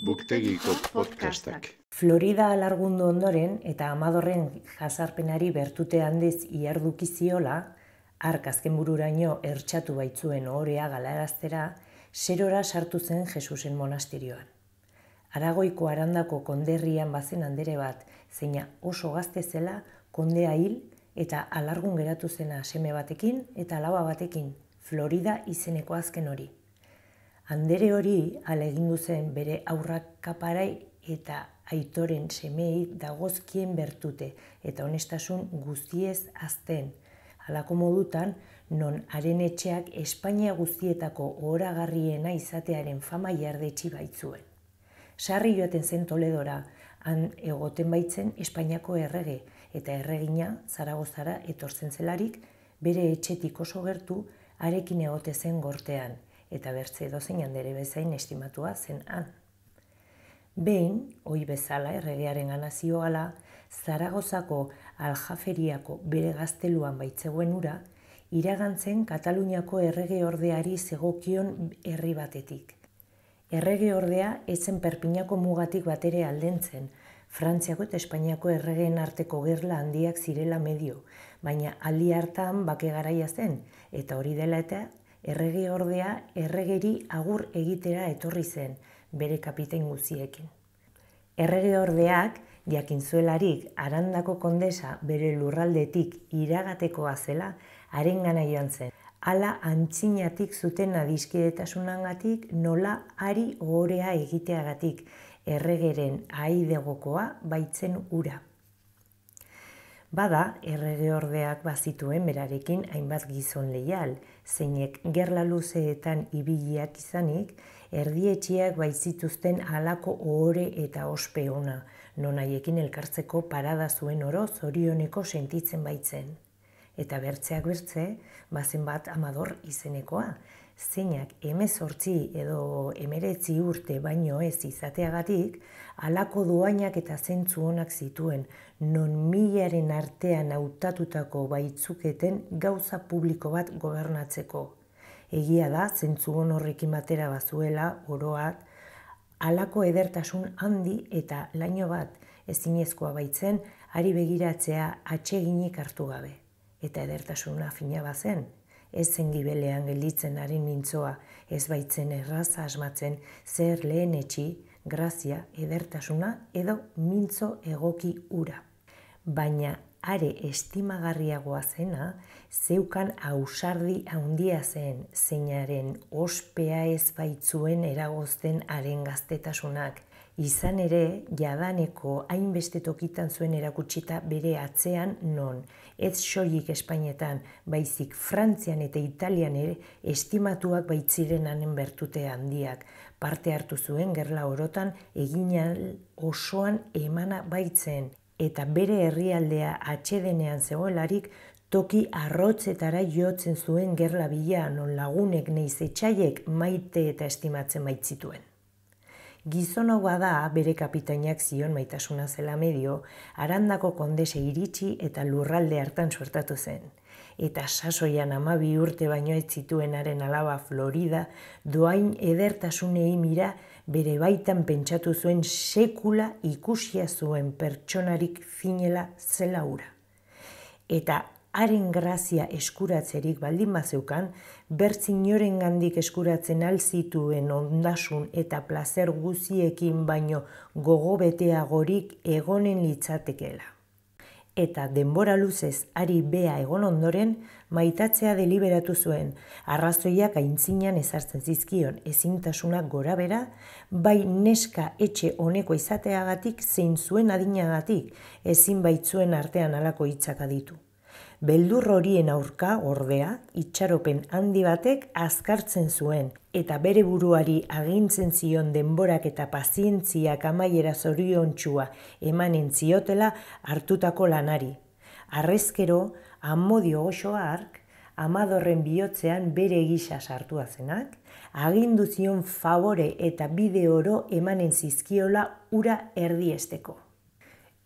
Buktegiko podcastak. Florida alargundu ondoren eta amadorren jazarpenari bertute handez iardukiziola, arkazken bururaino ertxatu baitzuen ohorea galaraztera, serora sartu zen Jesusen monasterioan. Aragoiko arandako konderrian bazen handere bat, zeina oso gazte zela kondea hil eta alargun geratu zena seme batekin eta laba batekin, Florida izeneko azken hori. Andere hori alegindu zen bere aurrak kaparai eta aitoren semei dagozkien bertute eta honestasun guztiez azten. alako modutan, non haren etxeak Espainia guztietako ohoragarriena izatearen fama jardetxi baitzuen. Sarri joaten zen toledora, han egoten baitzen Espainiako errege, eta erregina, zaragozara, etortzen zelarik, bere etxetik oso gertu, arekin egote zen gortean, eta bertze edo zein bezain estimatua zen han. Behin, hoi bezala erregearen anazioala, Zaragozako aljaferiako bere gazteluan baitzegoen ura, iragantzen Kataluniako errege ordeari zegokion herri batetik. Errege ordea etzen perpinako mugatik batere aldentzen, Frantziako eta Espainiako erregeen arteko gerla handiak zirela medio, baina aldi hartan bake garaia zen, eta hori dela eta errege ordea erregeri agur egitera etorri zen bere kapiten guziekin. Errege ordeak, jakin zuelarik, arandako kondesa bere lurraldetik iragatekoa zela, haren joan zen. Hala antzinatik zuten adiskidetasunangatik nola ari gorea egiteagatik erregeren aidegokoa baitzen urak. Bada, errege ordeak bazituen berarekin hainbat gizon leial, zeinek gerla luzeetan ibiliak izanik, erdietxiak baizituzten halako ohore eta ospe ona, non haiekin elkartzeko parada zuen oro zorioneko sentitzen baitzen. Eta bertzeak bertze, bazen bat amador izenekoa, zeinak emezortzi edo emeretzi urte baino ez izateagatik, alako duainak eta zentzu honak zituen non miliaren artean hautatutako baitzuketen gauza publiko bat gobernatzeko. Egia da, zentzu hon horrekin batera bazuela, oroak, alako edertasun handi eta laino bat ezinezkoa baitzen, ari begiratzea atseginik hartu gabe. Eta edertasuna fina bazen, ezen gibelean gelditzen ari mintzoa, ez baitzen erraza asmatzen zer lehen etxi, grazia, edertasuna edo mintzo egoki ura. Baina are estimagarriagoa zena, zeukan ausardi handia zen, zeinaren ospea ez eragozten haren gaztetasunak. Izan ere, jadaneko hainbeste tokitan zuen erakutsita bere atzean non, ez soilik Espainetan, baizik Frantzian eta Italian ere estimatuak baitziren anen bertute handiak. Parte hartu zuen gerla orotan egin osoan emana baitzen. Eta bere herrialdea atxedenean zegoelarik toki arrotzetara jotzen zuen gerla bila non lagunek neiz etxaiek maite eta estimatzen baitzituen gizono da bere kapitainak zion maitasuna zela medio, arandako kondese iritsi eta lurralde hartan suertatu zen. Eta sasoian ama bi urte baino ez zituenaren alaba Florida, doain edertasunei mira bere baitan pentsatu zuen sekula ikusia zuen pertsonarik finela zela ura. Eta haren grazia eskuratzerik baldin bazeukan, bertzin gandik eskuratzen alzituen ondasun eta placer guziekin baino gogo gorik egonen litzatekela. Eta denbora luzez ari bea egon ondoren, maitatzea deliberatu zuen, arrazoiak aintzinan ezartzen zizkion ezintasunak gora bera, bai neska etxe honeko izateagatik zein zuen adinagatik ezin baitzuen artean alako itzaka ditu. Beldur horien aurka ordea, itxaropen handi batek azkartzen zuen, eta bere buruari agintzen zion denborak eta pazientziak amaiera zoriontsua emanen ziotela hartutako lanari. Arrezkero, amodio osoa ark, amadorren bihotzean bere gisa sartua zenak, agindu zion favore eta bide oro emanen zizkiola ura erdiesteko.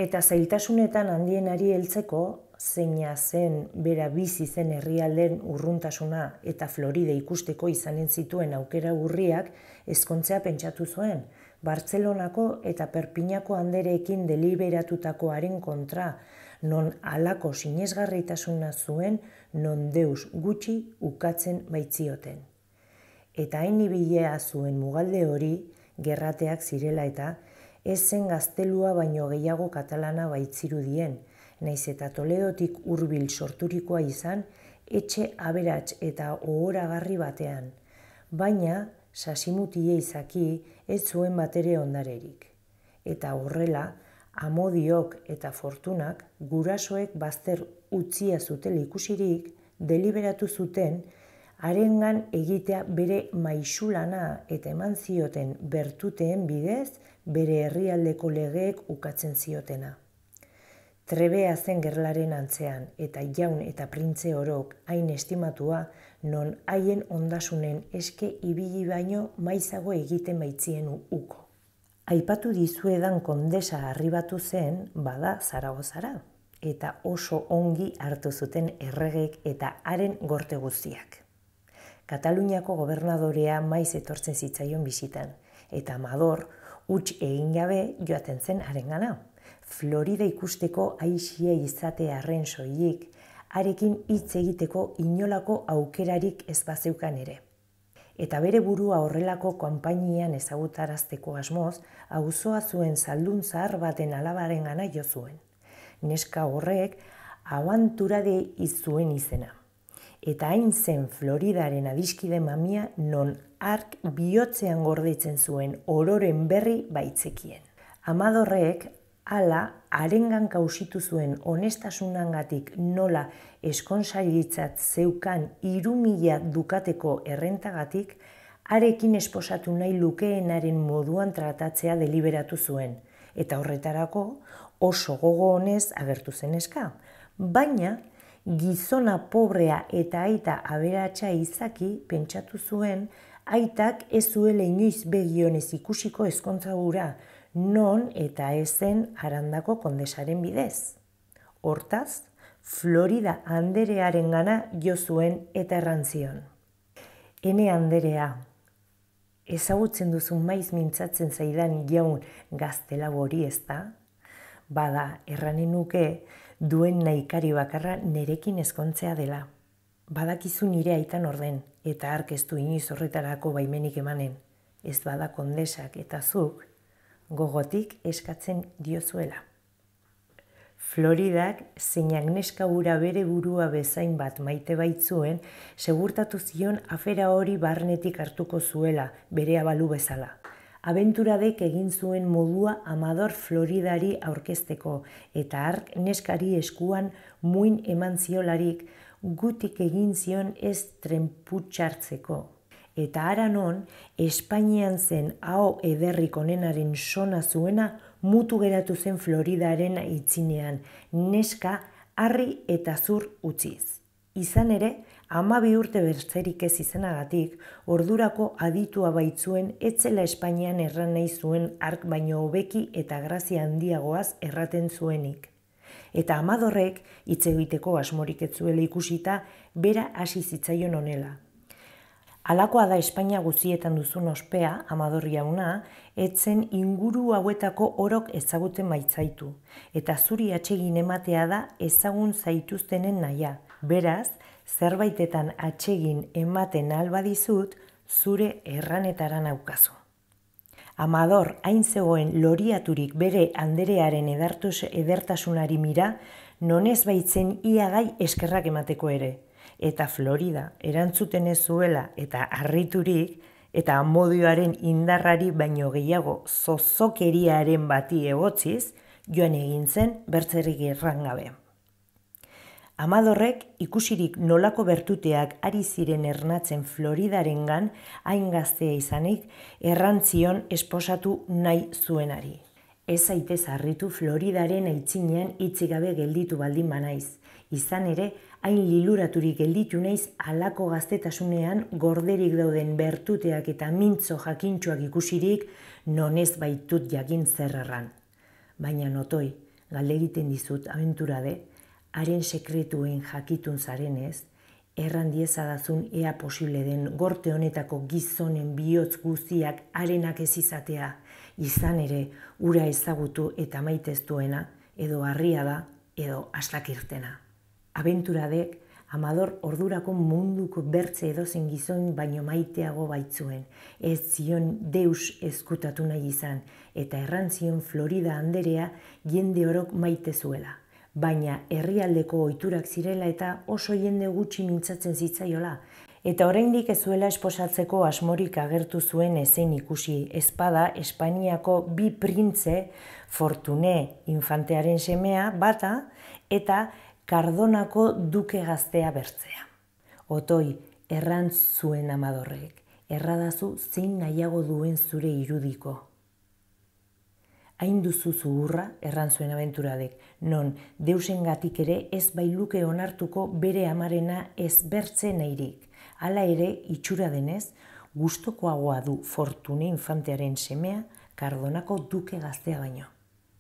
Eta zailtasunetan handienari heltzeko, zeina zen bera bizi zen herrialden urruntasuna eta Florida ikusteko izanen zituen aukera urriak ezkontzea pentsatu zuen. Bartzelonako eta Perpinako handereekin deliberatutakoaren kontra, non alako sinesgarritasuna zuen, non deus gutxi ukatzen baitzioten. Eta hain ibilea zuen mugalde hori, gerrateak zirela eta, ez zen gaztelua baino gehiago katalana baitzirudien, dien, Naiz eta Toledotik hurbil sorturikoa izan, etxe aberats eta ohoragarri batean, baina sasimutie izaki ez zuen batere ondarerik. Eta horrela, amodiok eta fortunak gurasoek bazter utzia zutela ikusirik deliberatu zuten arengan egitea bere maisulana eta eman zioten bertuteen bidez bere herrialdeko legeek ukatzen ziotena. Trebea zen gerlaren antzean eta jaun eta printze orok hain estimatua non haien ondasunen eske ibili baino maizago egiten baitzien uko. Aipatu dizuedan kondesa arribatu zen bada zaragozara eta oso ongi hartu zuten erregek eta haren gorte guztiak. Kataluniako gobernadorea maiz etortzen zitzaion bizitan, eta mador huts egin gabe joaten zen haren gana. Florida ikusteko aixie izate arren soilik, arekin hitz egiteko inolako aukerarik ez bazeukan ere. Eta bere burua horrelako konpainian ezagutarazteko asmoz, auzoa zuen saldun zahar baten alabaren gana jo zuen. Neska horrek abantura izuen izena. Eta hain zen Floridaren adiskide mamia non ark bihotzean gordetzen zuen ororen berri baitzekien. Amadorrek ala arengan kausitu zuen honestasunangatik nola eskonsailitzat zeukan irumila dukateko errentagatik, arekin esposatu nahi lukeenaren moduan tratatzea deliberatu zuen, eta horretarako oso gogo honez agertu zen eska. Baina, gizona pobrea eta aita aberatsa izaki pentsatu zuen, aitak ez zuela inoiz begionez ikusiko eskontza gura, non eta ezen arandako kondesaren bidez. Hortaz, Florida Anderearen gana jo zuen eta errantzion. Ene Anderea, ezagutzen duzun maiz mintzatzen zaidan jaun gaztela hori ez Bada, erranen nuke duen naikari bakarra nerekin ezkontzea dela. Badakizu nire aitan orden, eta arkeztu iniz horretarako baimenik emanen. Ez bada kondesak eta zuk gogotik eskatzen diozuela. Floridak zeinak neska gura bere burua bezain bat maite baitzuen, segurtatu zion afera hori barnetik hartuko zuela, bere abalu bezala. Abenturadek egin zuen modua Amador Floridari aurkezteko eta ark neskari eskuan muin eman ziolarik gutik egin zion ez trenputxartzeko eta aranon, Espainian zen hau ederrik onenaren sona zuena mutu geratu zen Floridaren itzinean, neska harri eta zur utziz. Izan ere, ama urte bertzerik ez izanagatik, ordurako aditua baitzuen etzela Espainian erran nahi zuen ark baino hobeki eta grazia handiagoaz erraten zuenik. Eta amadorrek, hitz egiteko asmorik zuela ikusita, bera hasi zitzaion onela. Alakoa da Espainia guzietan duzun ospea, amador jauna, etzen inguru hauetako orok ezaguten baitzaitu, eta zuri atsegin ematea da ezagun zaituztenen naia. Beraz, zerbaitetan atsegin ematen albadizut, zure erranetara naukazu. Amador, hain zegoen loriaturik bere anderearen edertasunari mira, nonez baitzen iagai eskerrak emateko ere eta Florida erantzuten zuela eta arriturik eta amodioaren indarrari baino gehiago zozokeriaren bati egotziz, joan egin zen bertzerik errangabe. Amadorrek ikusirik nolako bertuteak ari ziren ernatzen Floridarengan hain gaztea izanik errantzion esposatu nahi zuenari. Ez zaitez harritu Floridaren aitzinean itzigabe gelditu baldin banaiz, izan ere hain liluraturi gelditu naiz alako gaztetasunean gorderik dauden bertuteak eta mintzo jakintxuak ikusirik non baitut jakin zerrarran. Baina notoi, galdegiten dizut aventura de, haren sekretuen jakitun zarenez, erran diezadazun ea posible den gorte honetako gizonen bihotz guztiak arenak ez izatea, izan ere ura ezagutu eta maiteztuena edo harria da edo aslakirtena abenturadek amador ordurako munduko bertze edozen gizon baino maiteago baitzuen. Ez zion deus ezkutatu nahi izan eta errantzion Florida handerea jende orok maite zuela. Baina herrialdeko oiturak zirela eta oso jende gutxi mintzatzen zitzaiola. Eta oraindik ez zuela esposatzeko asmorik agertu zuen ezen ikusi espada Espainiako bi printze, Fortune infantearen semea, bata, eta kardonako duke gaztea bertzea. Otoi, erran zuen amadorrek, erradazu zein nahiago duen zure irudiko. Hain duzu zuhurra, erran zuen aventuradek, non, deusen gatik ere ez bailuke onartuko bere amarena ez bertze nahirik. Hala ere, itxura denez, gustokoagoa du fortune infantearen semea, kardonako duke gaztea baino.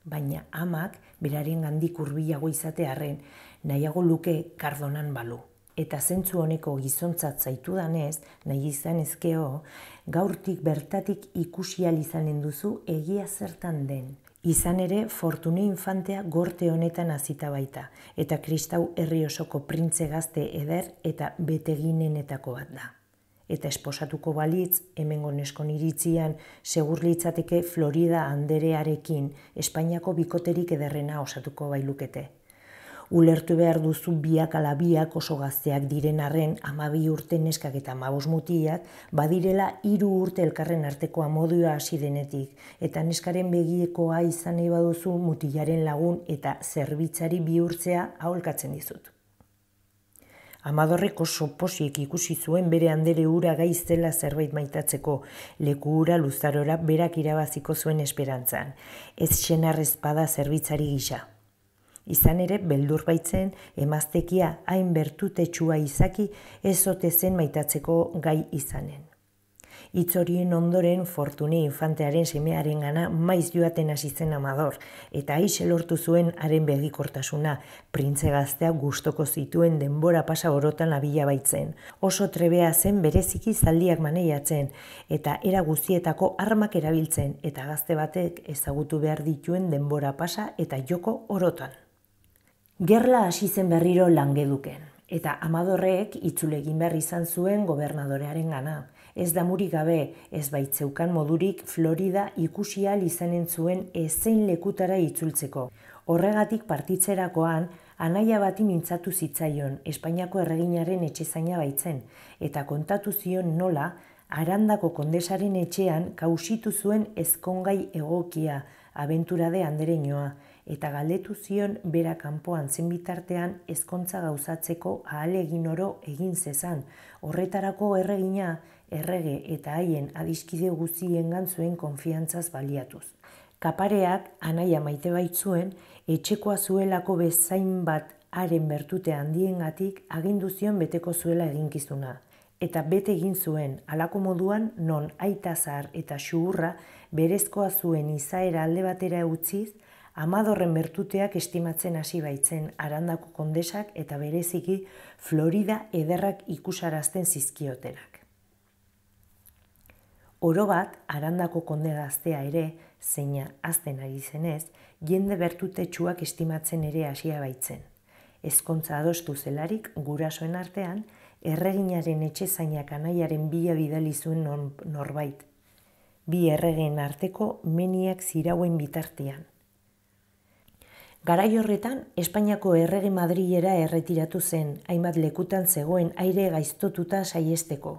Baina amak, beraren gandik izate izatearen, nahiago luke kardonan balu. Eta zentzu honeko gizontzat zaitu danez, nahi izan ezkeo, gaurtik bertatik ikusi alizanen duzu egia zertan den. Izan ere, fortune infantea gorte honetan azita baita, eta kristau herri osoko printze gazte eder eta beteginenetako bat da. Eta esposatuko balitz, hemengo neskon iritzian, segur litzateke Florida anderearekin, Espainiako bikoterik ederrena osatuko bailukete ulertu behar duzu biak ala biak oso gazteak diren arren amabi urte neskak eta amabos mutiak badirela hiru urte elkarren arteko amodioa hasi denetik eta neskaren begiekoa izan nahi baduzu mutilaren lagun eta zerbitzari bihurtzea aholkatzen dizut. Amadorreko soposiek ikusi zuen bere handere ura gaiztela zerbait maitatzeko, leku ura luzarora berak irabaziko zuen esperantzan. Ez senar ezpada zerbitzari gisa. Izan ere, beldur baitzen, emaztekia hain bertutetsua izaki ezote zen maitatzeko gai izanen. Itzorien ondoren fortune infantearen semearen gana maiz joaten hasi amador, eta aixe lortu zuen haren begikortasuna, printze gaztea gustoko zituen denbora pasa orotan abila baitzen. Oso trebea zen bereziki zaldiak maneiatzen, eta era guztietako armak erabiltzen, eta gazte batek ezagutu behar dituen denbora pasa eta joko orotan. Gerla hasi zen berriro langeduken, eta amadorreek itzulegin behar izan zuen gobernadorearen gana. Ez damuri gabe, ez baitzeukan modurik Florida ikusia lizanen zuen ezein lekutara itzultzeko. Horregatik partitzerakoan, anaia bati mintzatu zitzaion Espainiako erreginaren etxezaina baitzen, eta kontatu zion nola, arandako kondesaren etxean kausitu zuen ezkongai egokia, abenturade andere nioa eta galdetu zion bera kanpoan zenbitartean bitartean ezkontza gauzatzeko egin oro egin zezan. Horretarako erregina errege eta haien adiskide guzien zuen konfiantzaz baliatuz. Kapareak, anaia maite baitzuen, etxekoa zuelako bezain bat haren bertute handiengatik agindu zion beteko zuela eginkizuna. Eta bete egin zuen, alako moduan non aita zar eta xuhurra berezkoa zuen izaera alde batera utziz, amadorren bertuteak estimatzen hasi baitzen arandako kondesak eta bereziki Florida ederrak ikusarazten zizkioterak. Oro bat, arandako kondegaztea ere, zeina azten ari zenez, jende bertutetsuak estimatzen ere hasia baitzen. Ezkontza adostu zelarik, gurasoen artean, erreginaren etxe zainak anaiaren bila bidali zuen norbait. Bi erregen arteko meniak zirauen bitartean. Garai horretan, Espainiako errege Madriera erretiratu zen, hainbat lekutan zegoen aire gaiztotuta saiesteko.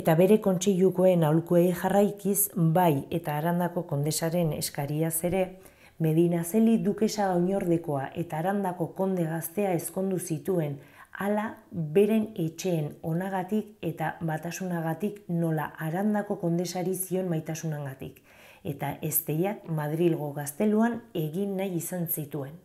Eta bere kontseilukoen aulkuei jarraikiz, bai eta arandako kondesaren eskaria ere, Medina Zeli dukesa oinordekoa eta arandako konde gaztea ezkondu zituen, ala beren etxeen onagatik eta batasunagatik nola arandako kondesari zion maitasunagatik eta esteiak Madrilgo gazteluan egin nahi izan zituen.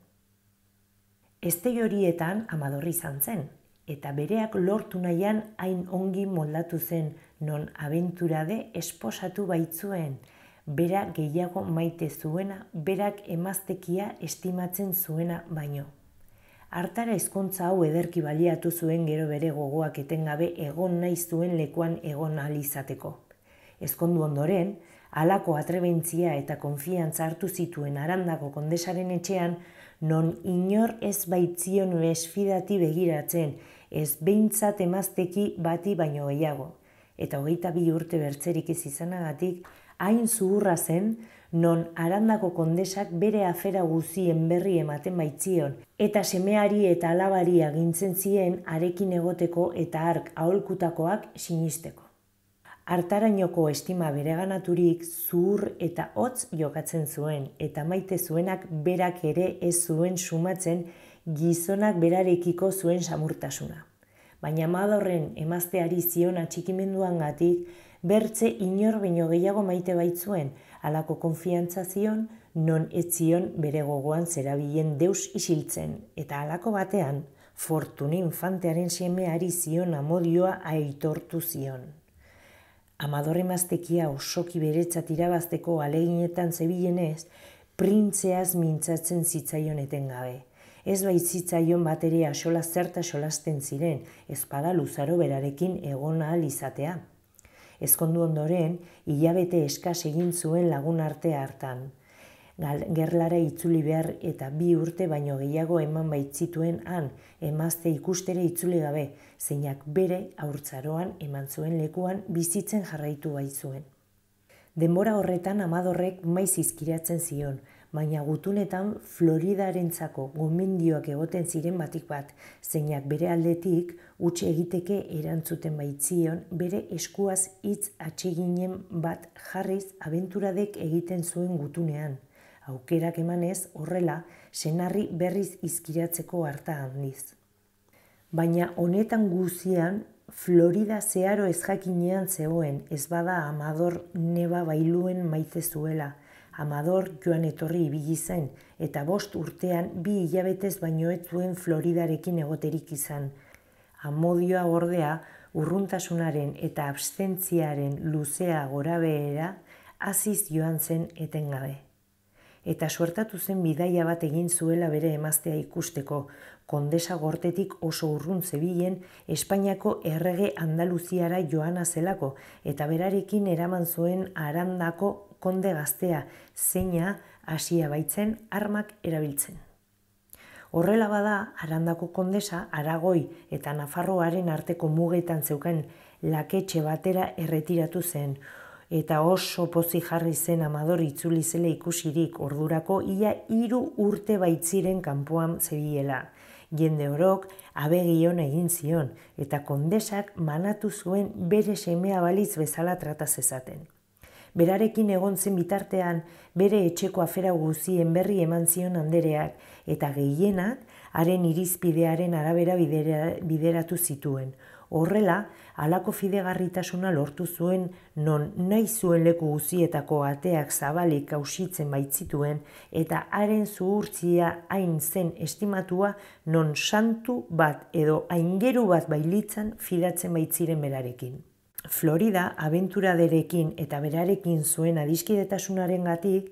Estei horietan amadorri izan zen, eta bereak lortu nahian hain ongi moldatu zen non abenturade esposatu baitzuen, bera gehiago maite zuena, berak emaztekia estimatzen zuena baino. Artara hizkuntza hau ederki baliatu zuen gero bere gogoak etengabe egon nahi zuen lekuan egon alizateko. Ezkondu ondoren, halako atrebentzia eta konfiantza hartu zituen arandako kondesaren etxean, non inor ez baitzion esfidati begiratzen, ez behintzat emazteki bati baino gehiago. Eta hogeita bi urte bertzerik ez izanagatik, hain zuhurra zen, non arandako kondesak bere afera guzien berri ematen baitzion, eta semeari eta alabari agintzen zien arekin egoteko eta ark aholkutakoak sinisteko. Artarainoko estima bereganaturik zur eta hotz jokatzen zuen eta maite zuenak berak ere ez zuen sumatzen gizonak berarekiko zuen samurtasuna. Baina Madorren emazteari ziona txikimenduan gatik, bertze inor baino gehiago maite baitzuen alako konfiantza zion, non ez zion bere gogoan zerabilen deus isiltzen eta alako batean fortunin fantearen semeari ziona modioa aitortu zion. Amadorre maztekia osoki beretzat irabazteko aleginetan ez, printzeaz mintzatzen zitzaion gabe. Ez baitzitzaion baterea asola zerta solasten ziren, ezpada luzaro berarekin egon ahal izatea. Ezkondu ondoren, hilabete eskas egin zuen lagun artea hartan. Gerlara itzuli behar eta bi urte baino gehiago eman baitzituen han, emazte ikustere itzule gabe, zeinak bere aurtzaroan eman zuen lekuan bizitzen jarraitu bai zuen. Denbora horretan amadorrek maiz izkiratzen zion, baina gutunetan Floridarentzako gomendioak egoten ziren batik bat, zeinak bere aldetik utxe egiteke erantzuten baitzion bere eskuaz hitz atxeginen bat jarriz abenturadek egiten zuen gutunean. Aukerak emanez horrela, senarri berriz izkiratzeko harta handiz. Baina honetan guzian, Florida zeharo ez jakinean zegoen ez bada Amador neba bailuen maite zuela. Amador joan etorri ibili zen eta bost urtean bi hilabetez baino ez zuen Floridarekin egoterik izan. Amodioa ordea urruntasunaren eta absentziaren luzea gorabehera aziz joan zen etengabe eta suertatu zen bidaia bat egin zuela bere emaztea ikusteko, kondesa gortetik oso urrun zebilen Espainiako errege Andaluziara joana zelako, eta berarekin eraman zuen arandako konde gaztea zeina hasia baitzen armak erabiltzen. Horrela bada, arandako kondesa, aragoi eta nafarroaren arteko mugetan zeuken laketxe batera erretiratu zen, eta oso pozi jarri zen amador itzuli zela ikusirik ordurako ia hiru urte baitziren kanpoan zebiela. Jende orok abegion egin zion eta kondesak manatu zuen bere semea balitz bezala trata zezaten. Berarekin egon zen bitartean bere etxeko afera guzien berri eman zion andereak eta gehienak haren irizpidearen arabera bideratu zituen. Horrela, halako fidegarritasuna lortu zuen non nahi zuen leku guzietako ateak zabalik hausitzen baitzituen eta haren zuhurtzia hain zen estimatua non santu bat edo aingeru bat bailitzan fidatzen baitziren berarekin. Florida abenturaderekin eta berarekin zuen adiskidetasunaren gatik,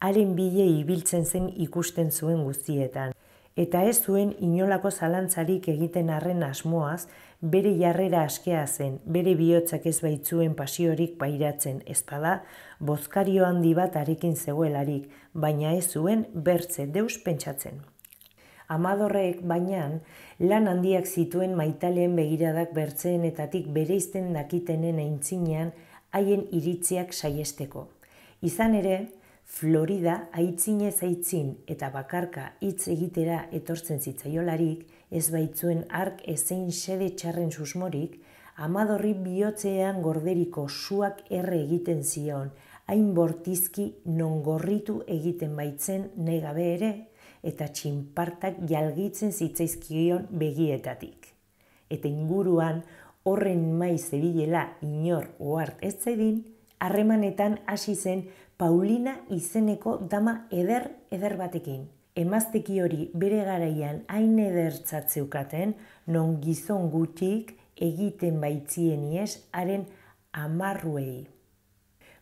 haren bile ibiltzen zen ikusten zuen guztietan. Eta ez zuen inolako zalantzarik egiten arren asmoaz, bere jarrera askea zen, bere bihotzak ez baitzuen pasiorik pairatzen ezpada, bozkario handi bat arekin zegoelarik, baina ez zuen bertze deus pentsatzen. Amadorrek bainan, lan handiak zituen maitaleen begiradak bertzeenetatik bere izten dakitenen aintzinean haien iritziak saiesteko. Izan ere, Florida aitzinez aitzin eta bakarka hitz egitera etortzen zitzaiolarik, ez baitzuen ark ezein sede txarren susmorik, amadorri bihotzean gorderiko suak erre egiten zion, hain bortizki non gorritu egiten baitzen negabe ere, eta txinpartak jalgitzen zitzaizkion begietatik. Eta inguruan, horren maiz ebilela inor oart ez zedin, harremanetan hasi zen Paulina izeneko dama eder eder batekin emazteki hori bere garaian hain edertzatzeukaten, non gizon gutik egiten baitzien ies haren amarruei.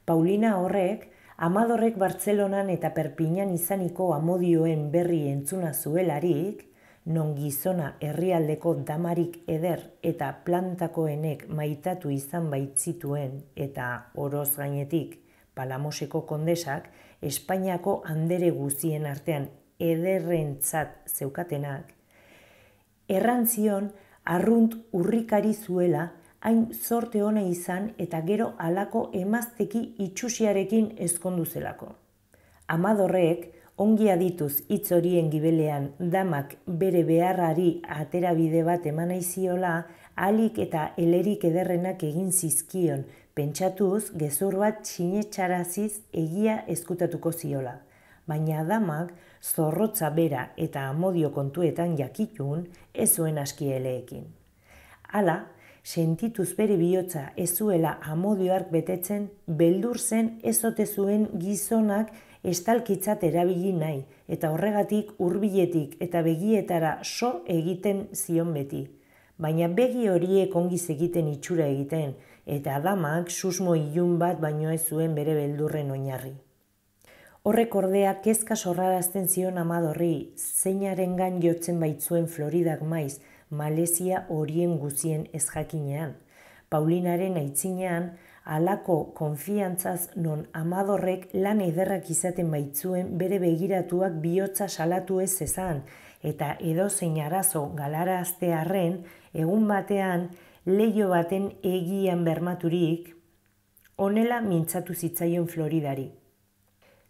Paulina horrek, amadorrek Bartzelonan eta Perpinan izaniko amodioen berri entzuna zuelarik, non gizona herrialdeko damarik eder eta plantakoenek maitatu izan baitzituen eta oroz gainetik, Palamoseko kondesak, Espainiako andere guzien artean ederrentzat zeukatenak, errantzion arrunt urrikari zuela, hain sorte hone izan eta gero alako emazteki itxusiarekin ezkondu zelako. Amadorrek, ongia dituz hitz horien gibelean damak bere beharrari atera bat emana iziola, alik eta elerik ederrenak egin zizkion, pentsatuz gezur bat txinetxaraziz egia eskutatuko ziola. Baina damak, zorrotza bera eta amodio kontuetan jakitun ez zuen askieleekin. Hala, sentituz bere bihotza ez zuela amodioark betetzen, beldur zen ezote zuen gizonak estalkitzat erabili nahi, eta horregatik hurbiletik eta begietara so egiten zion beti. Baina begi horiek ongiz egiten itxura egiten, eta adamak susmo ilun bat baino ez zuen bere beldurren oinarri. Horrek ordea kezka sorrarazten zion amadorri, zeinaren gan jotzen baitzuen Floridak maiz, Malesia horien guzien ez jakinean. Paulinaren aitzinean, alako konfiantzaz non amadorrek lan ederrak izaten baitzuen bere begiratuak bihotza salatu ez ezan, eta edo zein arazo galara aztearen, egun batean, leio baten egian bermaturik, onela mintzatu zitzaion Floridari.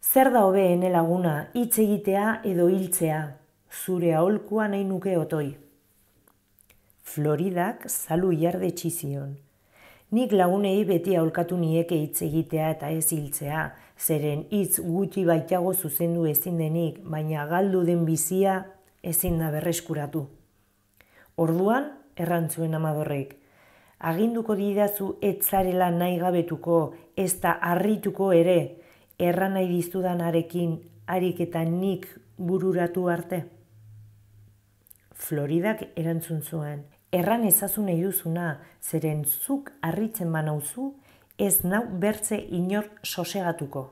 Zer da hobeen laguna hitz egitea edo hiltzea, zure aholkua nahi nuke otoi. Floridak salu jarde txizion. Nik lagunei beti aholkatu nieke hitz egitea eta ez hiltzea, zeren hitz gutxi baitago zuzendu ezin denik, baina galdu den bizia ezin da berreskuratu. Orduan, errantzuen amadorrek, aginduko didazu etzarela nahi gabetuko, ez da harrituko ere, erran nahi diztudan arekin arik eta nik bururatu arte. Floridak erantzun zuen, erran ezazu nahi duzuna, zeren zuk arritzen banauzu, ez nau bertze inor sosegatuko.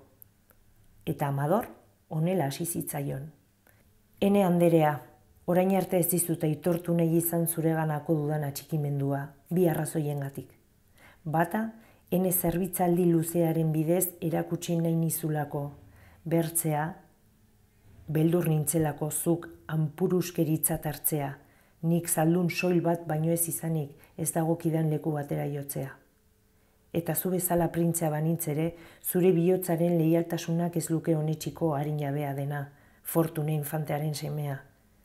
Eta amador, onela hasi zitzaion. Ene handerea, orain arte ez dizuta itortu nahi izan zureganako dudan atxikimendua, bi arrazoiengatik. Bata, ene zerbitzaldi luzearen bidez erakutsi nahi nizulako, bertzea, beldur nintzelako zuk anpuruskeritzat hartzea, nik zaldun soil bat baino ez izanik ez dagokidan leku batera jotzea. Eta zu bezala printzea banitz ere, zure bihotzaren lehialtasunak ez luke honetxiko harin jabea dena, fortune infantearen semea,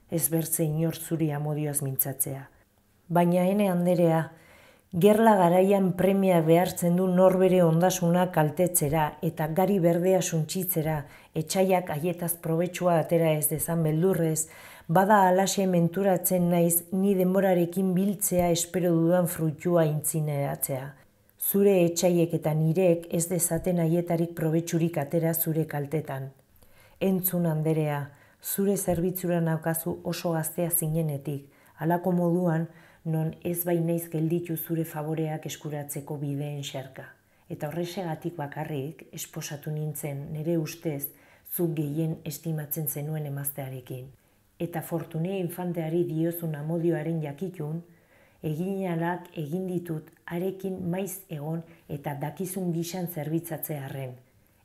ez bertze inor zuri amodioaz mintzatzea. Baina ene handerea, Gerla garaian premia behartzen du norbere ondasuna kaltetzera eta gari berdea suntsitzera, etxaiak aietaz probetsua atera ez dezan beldurrez, bada alaxe menturatzen naiz ni demorarekin biltzea espero dudan frutxua intzineratzea. Zure etxaiek eta nirek ez dezaten aietarik probetsurik atera zure kaltetan. Entzun handerea, zure zerbitzura naukazu oso gaztea zinenetik, alako moduan, non ez bai naiz gelditu zure favoreak eskuratzeko bideen xerka. Eta horresegatik bakarrik, esposatu nintzen nire ustez, zu gehien estimatzen zenuen emaztearekin. Eta fortunea infanteari diozun amodioaren jakitun, eginalak egin ditut arekin maiz egon eta dakizun gizan zerbitzatze arren.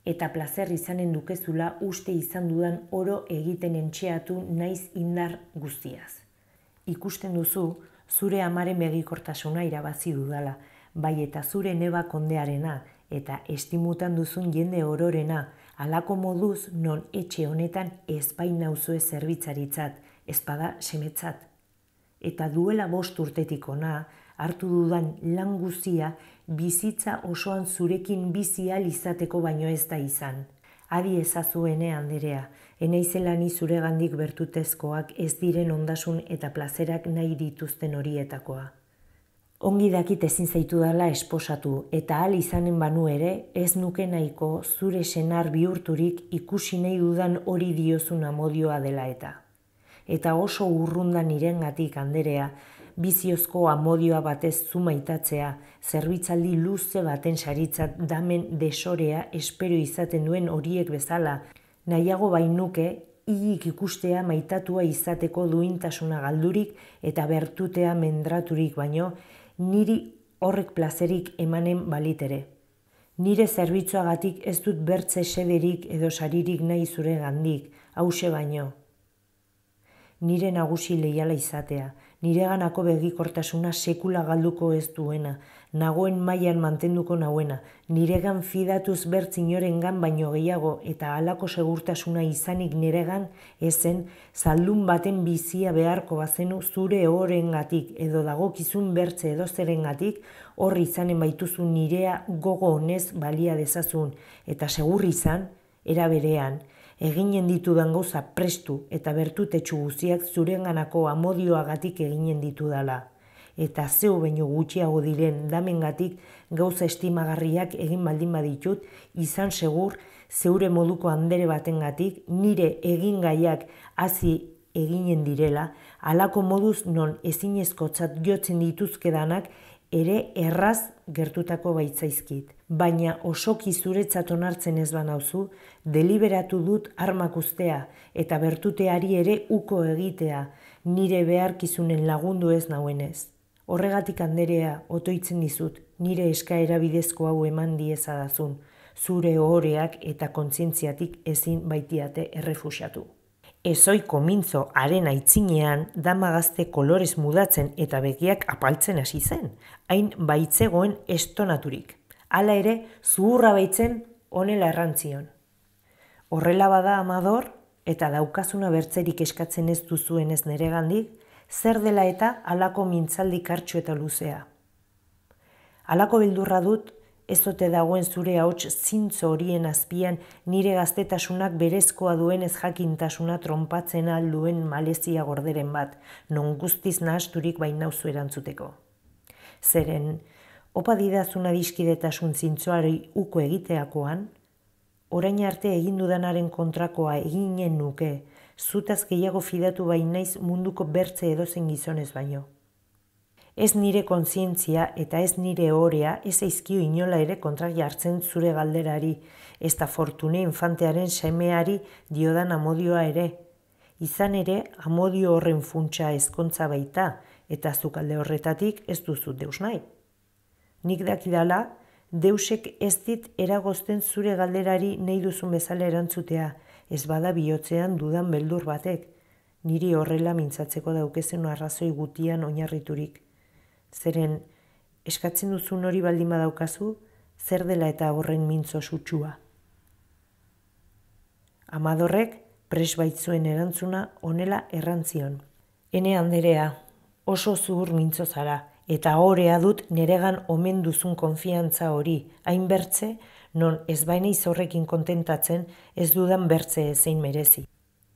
Eta plazer izanen dukezula uste izan dudan oro egiten entxeatu naiz indar guztiaz. Ikusten duzu, zure amaren begikortasuna irabazi dudala, bai eta zure neba kondearena, eta estimutan duzun jende ororena, alako moduz non etxe honetan ezpain nauzue zerbitzaritzat, ezpada semetzat. Eta duela bost urtetik ona, hartu dudan lan bizitza osoan zurekin bizial izateko baino ez da izan. Adi ezazuene, Anderea, Eneizela ni zure gandik bertutezkoak ez diren ondasun eta plazerak nahi dituzten horietakoa. Ongi dakit ezin zaitu dala esposatu eta al izanen banu ere ez nuke nahiko zure senar bihurturik ikusi nahi dudan hori diozuna modioa dela eta. Eta oso urrunda irengatik anderea, biziozkoa amodioa batez zumaitatzea, zerbitzaldi luze baten saritzat damen desorea espero izaten duen horiek bezala, nahiago bainuke hilik ikustea maitatua izateko duintasuna galdurik eta bertutea mendraturik baino, niri horrek plazerik emanen balitere. Nire zerbitzuagatik ez dut bertze sederik edo saririk nahi zure gandik, hause baino. Nire nagusi leiala izatea, nire ganako begikortasuna sekula galduko ez duena, nagoen mailan mantenduko nauena, niregan fidatuz bertz inorengan baino gehiago eta halako segurtasuna izanik niregan, ezen, zaldun baten bizia beharko bazenu zure horren edo dagokizun bertze edo zeren horri izanen baituzu nirea gogo honez balia dezazun, eta segurri izan, eraberean, eginen ditudan goza prestu eta bertutetsu guztiak zurenganako amodioagatik eginen ditudala eta zeu baino gutxiago diren damengatik gauza estimagarriak egin baldin baditut, izan segur zeure moduko handere batengatik nire egin gaiak hasi eginen direla, halako moduz non ezinezkotzat jotzen danak ere erraz gertutako baitzaizkit. Baina osoki zuretzat onartzen ez banauzu, deliberatu dut armak ustea eta bertuteari ere uko egitea, nire beharkizunen lagundu ez nauenez. Horregatik handerea, otoitzen dizut, nire eskaera bidezko hau eman diezadazun, zure ohoreak eta kontzientziatik ezin baitiate errefusiatu. Ezoi komintzo haren aitzinean damagazte kolorez mudatzen eta begiak apaltzen hasi zen, hain baitzegoen estonaturik. Hala ere, zuhurra baitzen onela errantzion. Horrela bada amador eta daukazuna bertzerik eskatzen ez duzuen ez neregandik, zer dela eta alako mintzaldi kartxu eta luzea. Alako bildurra dut, ez dagoen zure hauts zintzo horien azpian nire gaztetasunak berezkoa duen ez jakintasuna trompatzen alduen malezia gorderen bat, non guztiz nahasturik baina uzu erantzuteko. Zeren, opa didazuna dizkidetasun zintzoari uko egiteakoan, orain arte egin dudanaren kontrakoa eginen nuke, zutaz gehiago fidatu bai naiz munduko bertze edozen gizonez baino. Ez nire kontzientzia eta ez nire orea ez aizkio inola ere kontra jartzen zure galderari, ez da fortune infantearen semeari diodan amodioa ere. Izan ere, amodio horren funtsa ezkontza baita, eta zukalde horretatik ez duzu deus nahi. Nik dakidala, deusek ez dit eragozten zure galderari nahi duzun bezala erantzutea, ez bada bihotzean dudan beldur batek, niri horrela mintzatzeko daukezen arrazoi gutian oinarriturik. Zeren, eskatzen duzun hori baldin badaukazu, zer dela eta horren mintzo sutsua. Amadorrek, pres baitzuen erantzuna, onela errantzion. Hene handerea, oso zuhur mintzo zara, eta horea dut neregan omen duzun konfiantza hori, hainbertze, non ez baina izorrekin kontentatzen ez dudan bertze zein merezi.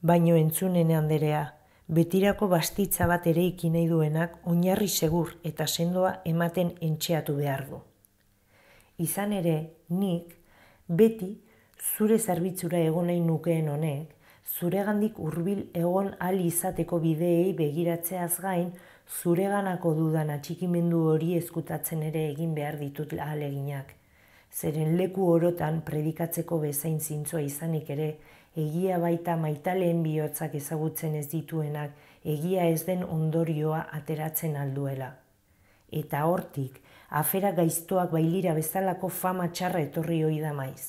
Baino entzunen handerea, betirako bastitza bat ere nahi duenak oinarri segur eta sendoa ematen entxeatu behar du. Izan ere, nik, beti, zure zerbitzura egon nahi nukeen honek, zuregandik hurbil egon al izateko bideei begiratzeaz gain, zureganako dudan atxikimendu hori eskutatzen ere egin behar ditut aleginak zeren leku orotan predikatzeko bezain zintzoa izanik ere, egia baita maitaleen bihotzak ezagutzen ez dituenak egia ez den ondorioa ateratzen alduela. Eta hortik, afera gaiztoak bailira bezalako fama txarra etorri hoi da maiz.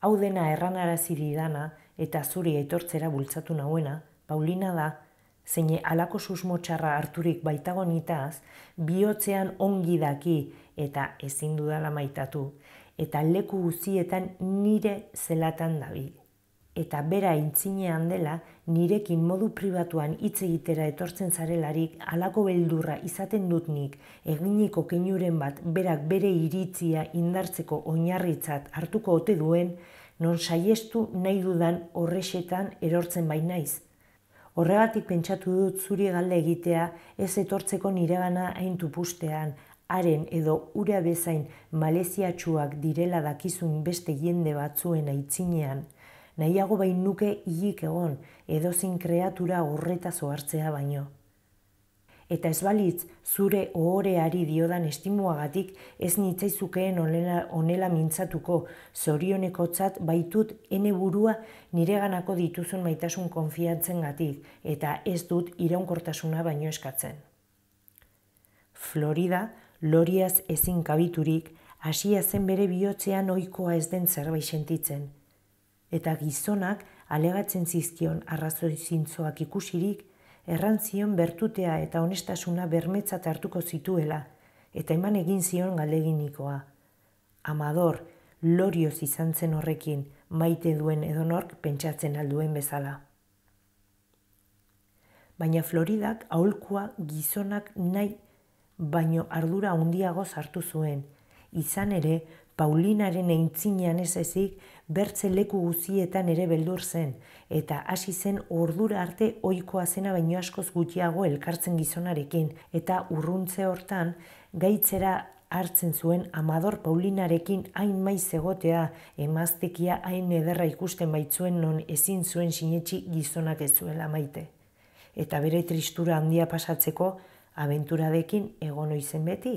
Hau dena erranara dana eta zuri etortzera bultzatu nahuena, Paulina da, zeine alako susmo txarra harturik baitagonitaz, bihotzean ongi daki eta ezin dudala maitatu, eta leku guzietan nire zelatan dabil. Eta bera intzinean dela, nirekin modu pribatuan hitz egitera etortzen zarelarik alako beldurra izaten dut nik eginiko keinuren bat berak bere iritzia indartzeko oinarritzat hartuko ote duen, non saiestu nahi dudan horrexetan erortzen bai naiz. Horregatik pentsatu dut zuri galde egitea ez etortzeko niregana hain tupustean, haren edo ura bezain maleziatxuak direla dakizun beste jende batzuen aitzinean, nahiago bain nuke hilik egon edo zin kreatura horreta zoartzea baino. Eta ez balitz, zure ohoreari diodan estimuagatik ez nitzaizukeen onela, onela mintzatuko zorioneko baitut ene burua nireganako dituzun maitasun konfiantzen gatik, eta ez dut iraunkortasuna baino eskatzen. Florida, loriaz ezin kabiturik, hasia zen bere bihotzean ohikoa ez den zerbait sentitzen. Eta gizonak alegatzen zizkion arrazoi zintzoak ikusirik, errantzion bertutea eta honestasuna bermetzat hartuko zituela, eta eman egin zion galeginikoa. Amador, lorioz izan zen horrekin, maite duen edonork pentsatzen alduen bezala. Baina Floridak aholkua gizonak nahi baino ardura handiago sartu zuen. Izan ere, Paulinaren eintzinean ez ezik, bertze leku guzietan ere beldur zen, eta hasi zen ordura arte ohikoa zena baino askoz gutxiago elkartzen gizonarekin, eta urruntze hortan, gaitzera hartzen zuen Amador Paulinarekin hain maiz egotea emaztekia hain ederra ikusten baitzuen non ezin zuen sinetsik gizonak ez zuela maite. Eta bere tristura handia pasatzeko, abenturadekin egon izen beti,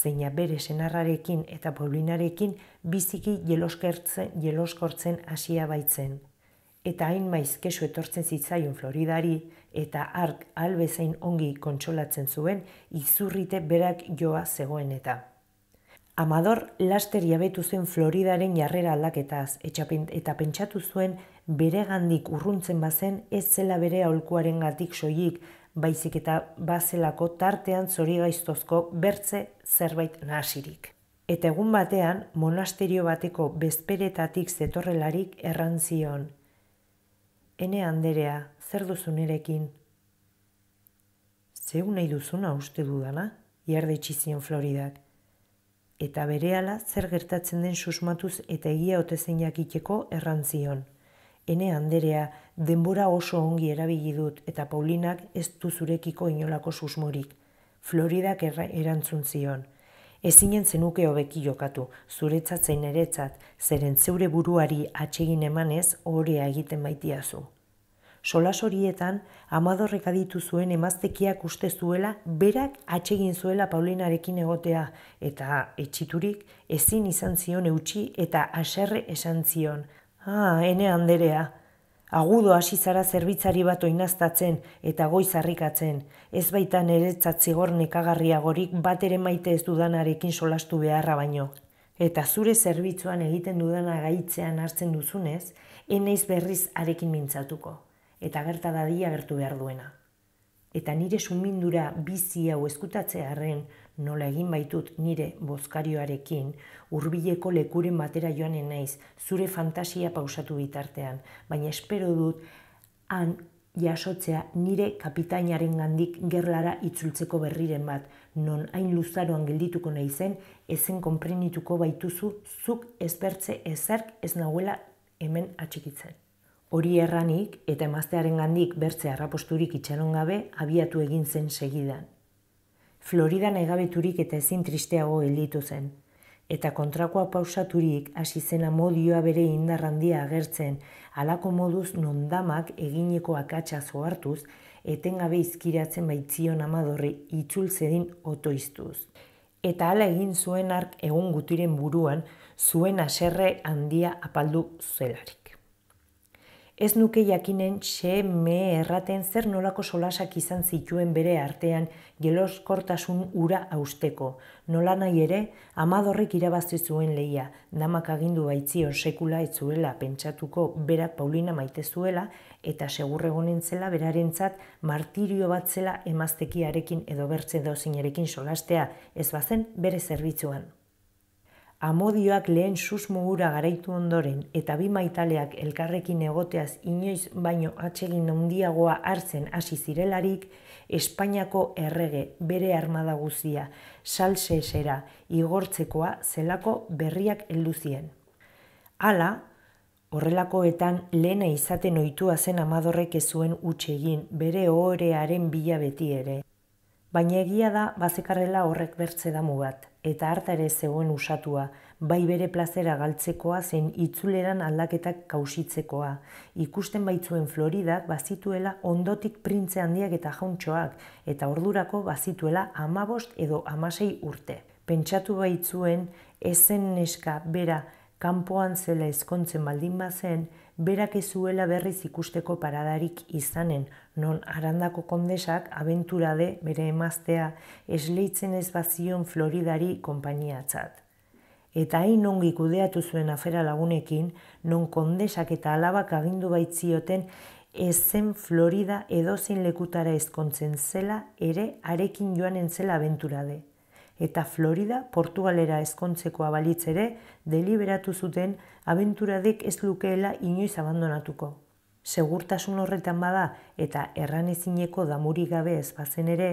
zeina bere senarrarekin eta poblinarekin biziki jeloskertzen jeloskortzen hasia baitzen. Eta hain maiz kesu etortzen zitzaion Floridari, eta ark albezain ongi kontsolatzen zuen, izurrite berak joa zegoen eta. Amador laster jabetu zen Floridaren jarrera aldaketaz, eta pentsatu zuen bere gandik urruntzen bazen ez zela bere aholkuaren gatik soilik, baizik eta bazelako tartean zori gaiztozko bertze zerbait nasirik. Eta egun batean, monasterio bateko bezperetatik zetorrelarik errantzion. Hene handerea, zer duzun erekin? Zeu nahi duzuna uste dudana, jarde txizion Floridak. Eta berehala zer gertatzen den susmatuz eta egia otezen jakiteko errantzion. Hene handerea, denbora oso ongi erabili dut eta Paulinak ez du zurekiko inolako susmorik. Floridak erra erantzun zion. Ezinen zenuke hobeki jokatu, zuretzat zein eretzat, zeren zeure buruari atsegin emanez horrea egiten baitiazu. Solas horietan, amadorrek aditu zuen emaztekiak uste zuela, berak atsegin zuela Paulinarekin egotea, eta etxiturik ezin izan zion eutxi eta aserre esan zion. Ah, ene handerea, Agudo hasi zara zerbitzari bat oinaztatzen eta goiz harrikatzen, ez baita niretzat zigor nekagarriagorik bat ere maite ez dudanarekin solastu beharra baino. Eta zure zerbitzuan egiten dudana gaitzean hartzen duzunez, eneiz berriz arekin mintzatuko, eta gerta dadia gertu behar duena. Eta nire sumindura bizi hau eskutatzearen nola egin baitut nire bozkarioarekin, urbileko lekuren batera joan naiz, zure fantasia pausatu bitartean, baina espero dut han jasotzea nire kapitainaren gandik gerlara itzultzeko berriren bat, non hain luzaroan geldituko nahi zen, ezen konprenituko baituzu zuk ezbertze ezark ez nahuela hemen atxikitzen. Hori erranik eta emaztearen gandik bertze harraposturik itxaron gabe abiatu egin zen segidan. Floridan egabeturik eta ezin tristeago gelditu zen. Eta kontrakoa pausaturik hasi zena modioa bere indarrandia agertzen, halako moduz nondamak egineko akatsa zo etengabe izkiratzen baitzion amadorri itzul zedin otoiztuz. Eta hala egin zuen egun gutiren buruan zuen aserre handia apaldu zelarik. Ez nuke jakinen txe erraten zer nolako solasak izan zituen bere artean gelos ura austeko. Nola nahi ere, amadorrek irabazi zuen lehia, namak agindu baitzio sekula etzuela pentsatuko bera Paulina maite zuela eta segurregonen zela berarentzat martirio bat zela emaztekiarekin edo bertze dauzinarekin solastea ez bazen bere zerbitzuan. Amodioak lehen mugura garaitu ondoren eta bi maitaleak elkarrekin egoteaz inoiz baino atxegin handiagoa hartzen hasi zirelarik, Espainiako errege bere armada guzia salse igortzekoa zelako berriak elduzien. Hala, horrelakoetan lehena izaten ohitua zen amadorrek ezuen utxegin bere horrearen bila beti ere. Baina egia da bazekarrela horrek bertze damu bat eta harta ere zegoen usatua, bai bere plazera galtzekoa zen itzuleran aldaketak kausitzekoa. Ikusten baitzuen Floridak bazituela ondotik printze handiak eta jauntxoak, eta ordurako bazituela amabost edo amasei urte. Pentsatu baitzuen, ezen neska, bera, kanpoan zela eskontzen baldin bazen, berak ezuela zuela berriz ikusteko paradarik izanen, non arandako kondesak abentura de bere emaztea esleitzen ez bazion Floridari konpainiatzat. Eta hain ongi kudeatu zuen afera lagunekin, non kondesak eta alabak agindu baitzioten ezen Florida edozin lekutara ezkontzen zela ere arekin joan entzela abentura eta Florida Portugalera ezkontzekoa balitz ere deliberatu zuten abenturadek ez lukeela inoiz abandonatuko. Segurtasun horretan bada eta erranezineko damuri gabe ez bazen ere,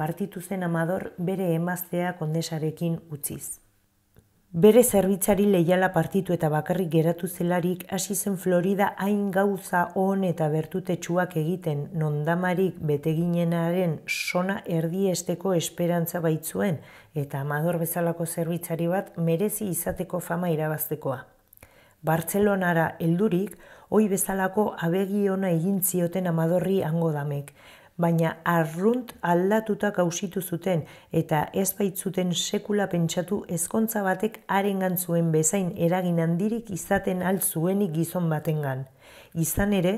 partitu zen amador bere emaztea kondesarekin utziz. Bere zerbitzari leiala partitu eta bakarrik geratu zelarik hasi zen Florida hain gauza hon eta bertutetsuak egiten nondamarik beteginenaren sona erdiesteko esperantza baitzuen eta amador bezalako zerbitzari bat merezi izateko fama irabaztekoa. Bartzelonara eldurik, hoi bezalako abegi ona egin zioten amadorri hango damek, baina arrunt aldatuta gauzitu zuten eta ez baitzuten sekula pentsatu ezkontza batek arengan zuen bezain eragin handirik izaten altzuenik gizon batengan. Izan ere,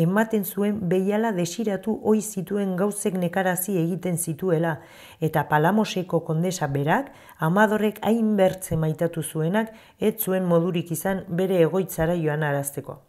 ematen zuen behiala desiratu hoi zituen gauzek nekarazi egiten zituela eta palamoseko kondesa berak, amadorek hain maitatu zuenak ez zuen modurik izan bere egoitzara joan arazteko.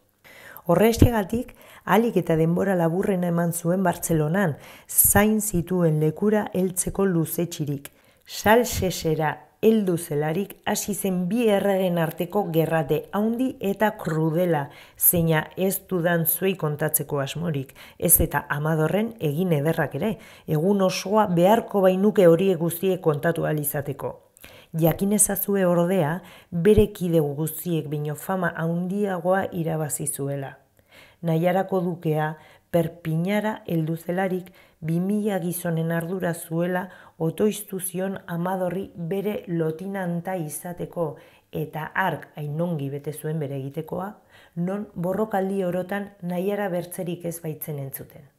Horreztegatik, alik eta denbora laburrena eman zuen Bartzelonan, zain zituen lekura heltzeko luzetxirik. Salsesera eldu zelarik hasi bi erregen arteko gerrate handi eta krudela, zeina ez dudan zuei kontatzeko asmorik, ez eta amadorren egin ederrak ere, egun osoa beharko bainuke hori guztie kontatu alizateko. Jakin ezazue ordea, bere kide guztiek bino fama handiagoa irabazi zuela. Naiarako dukea perpinara elduzelarik 2000 gizonen ardura zuela otoiztu zion amadorri bere lotinanta izateko eta ark ainongi bete zuen bere egitekoa, non borrokaldi orotan naiara bertzerik ez baitzen entzuten.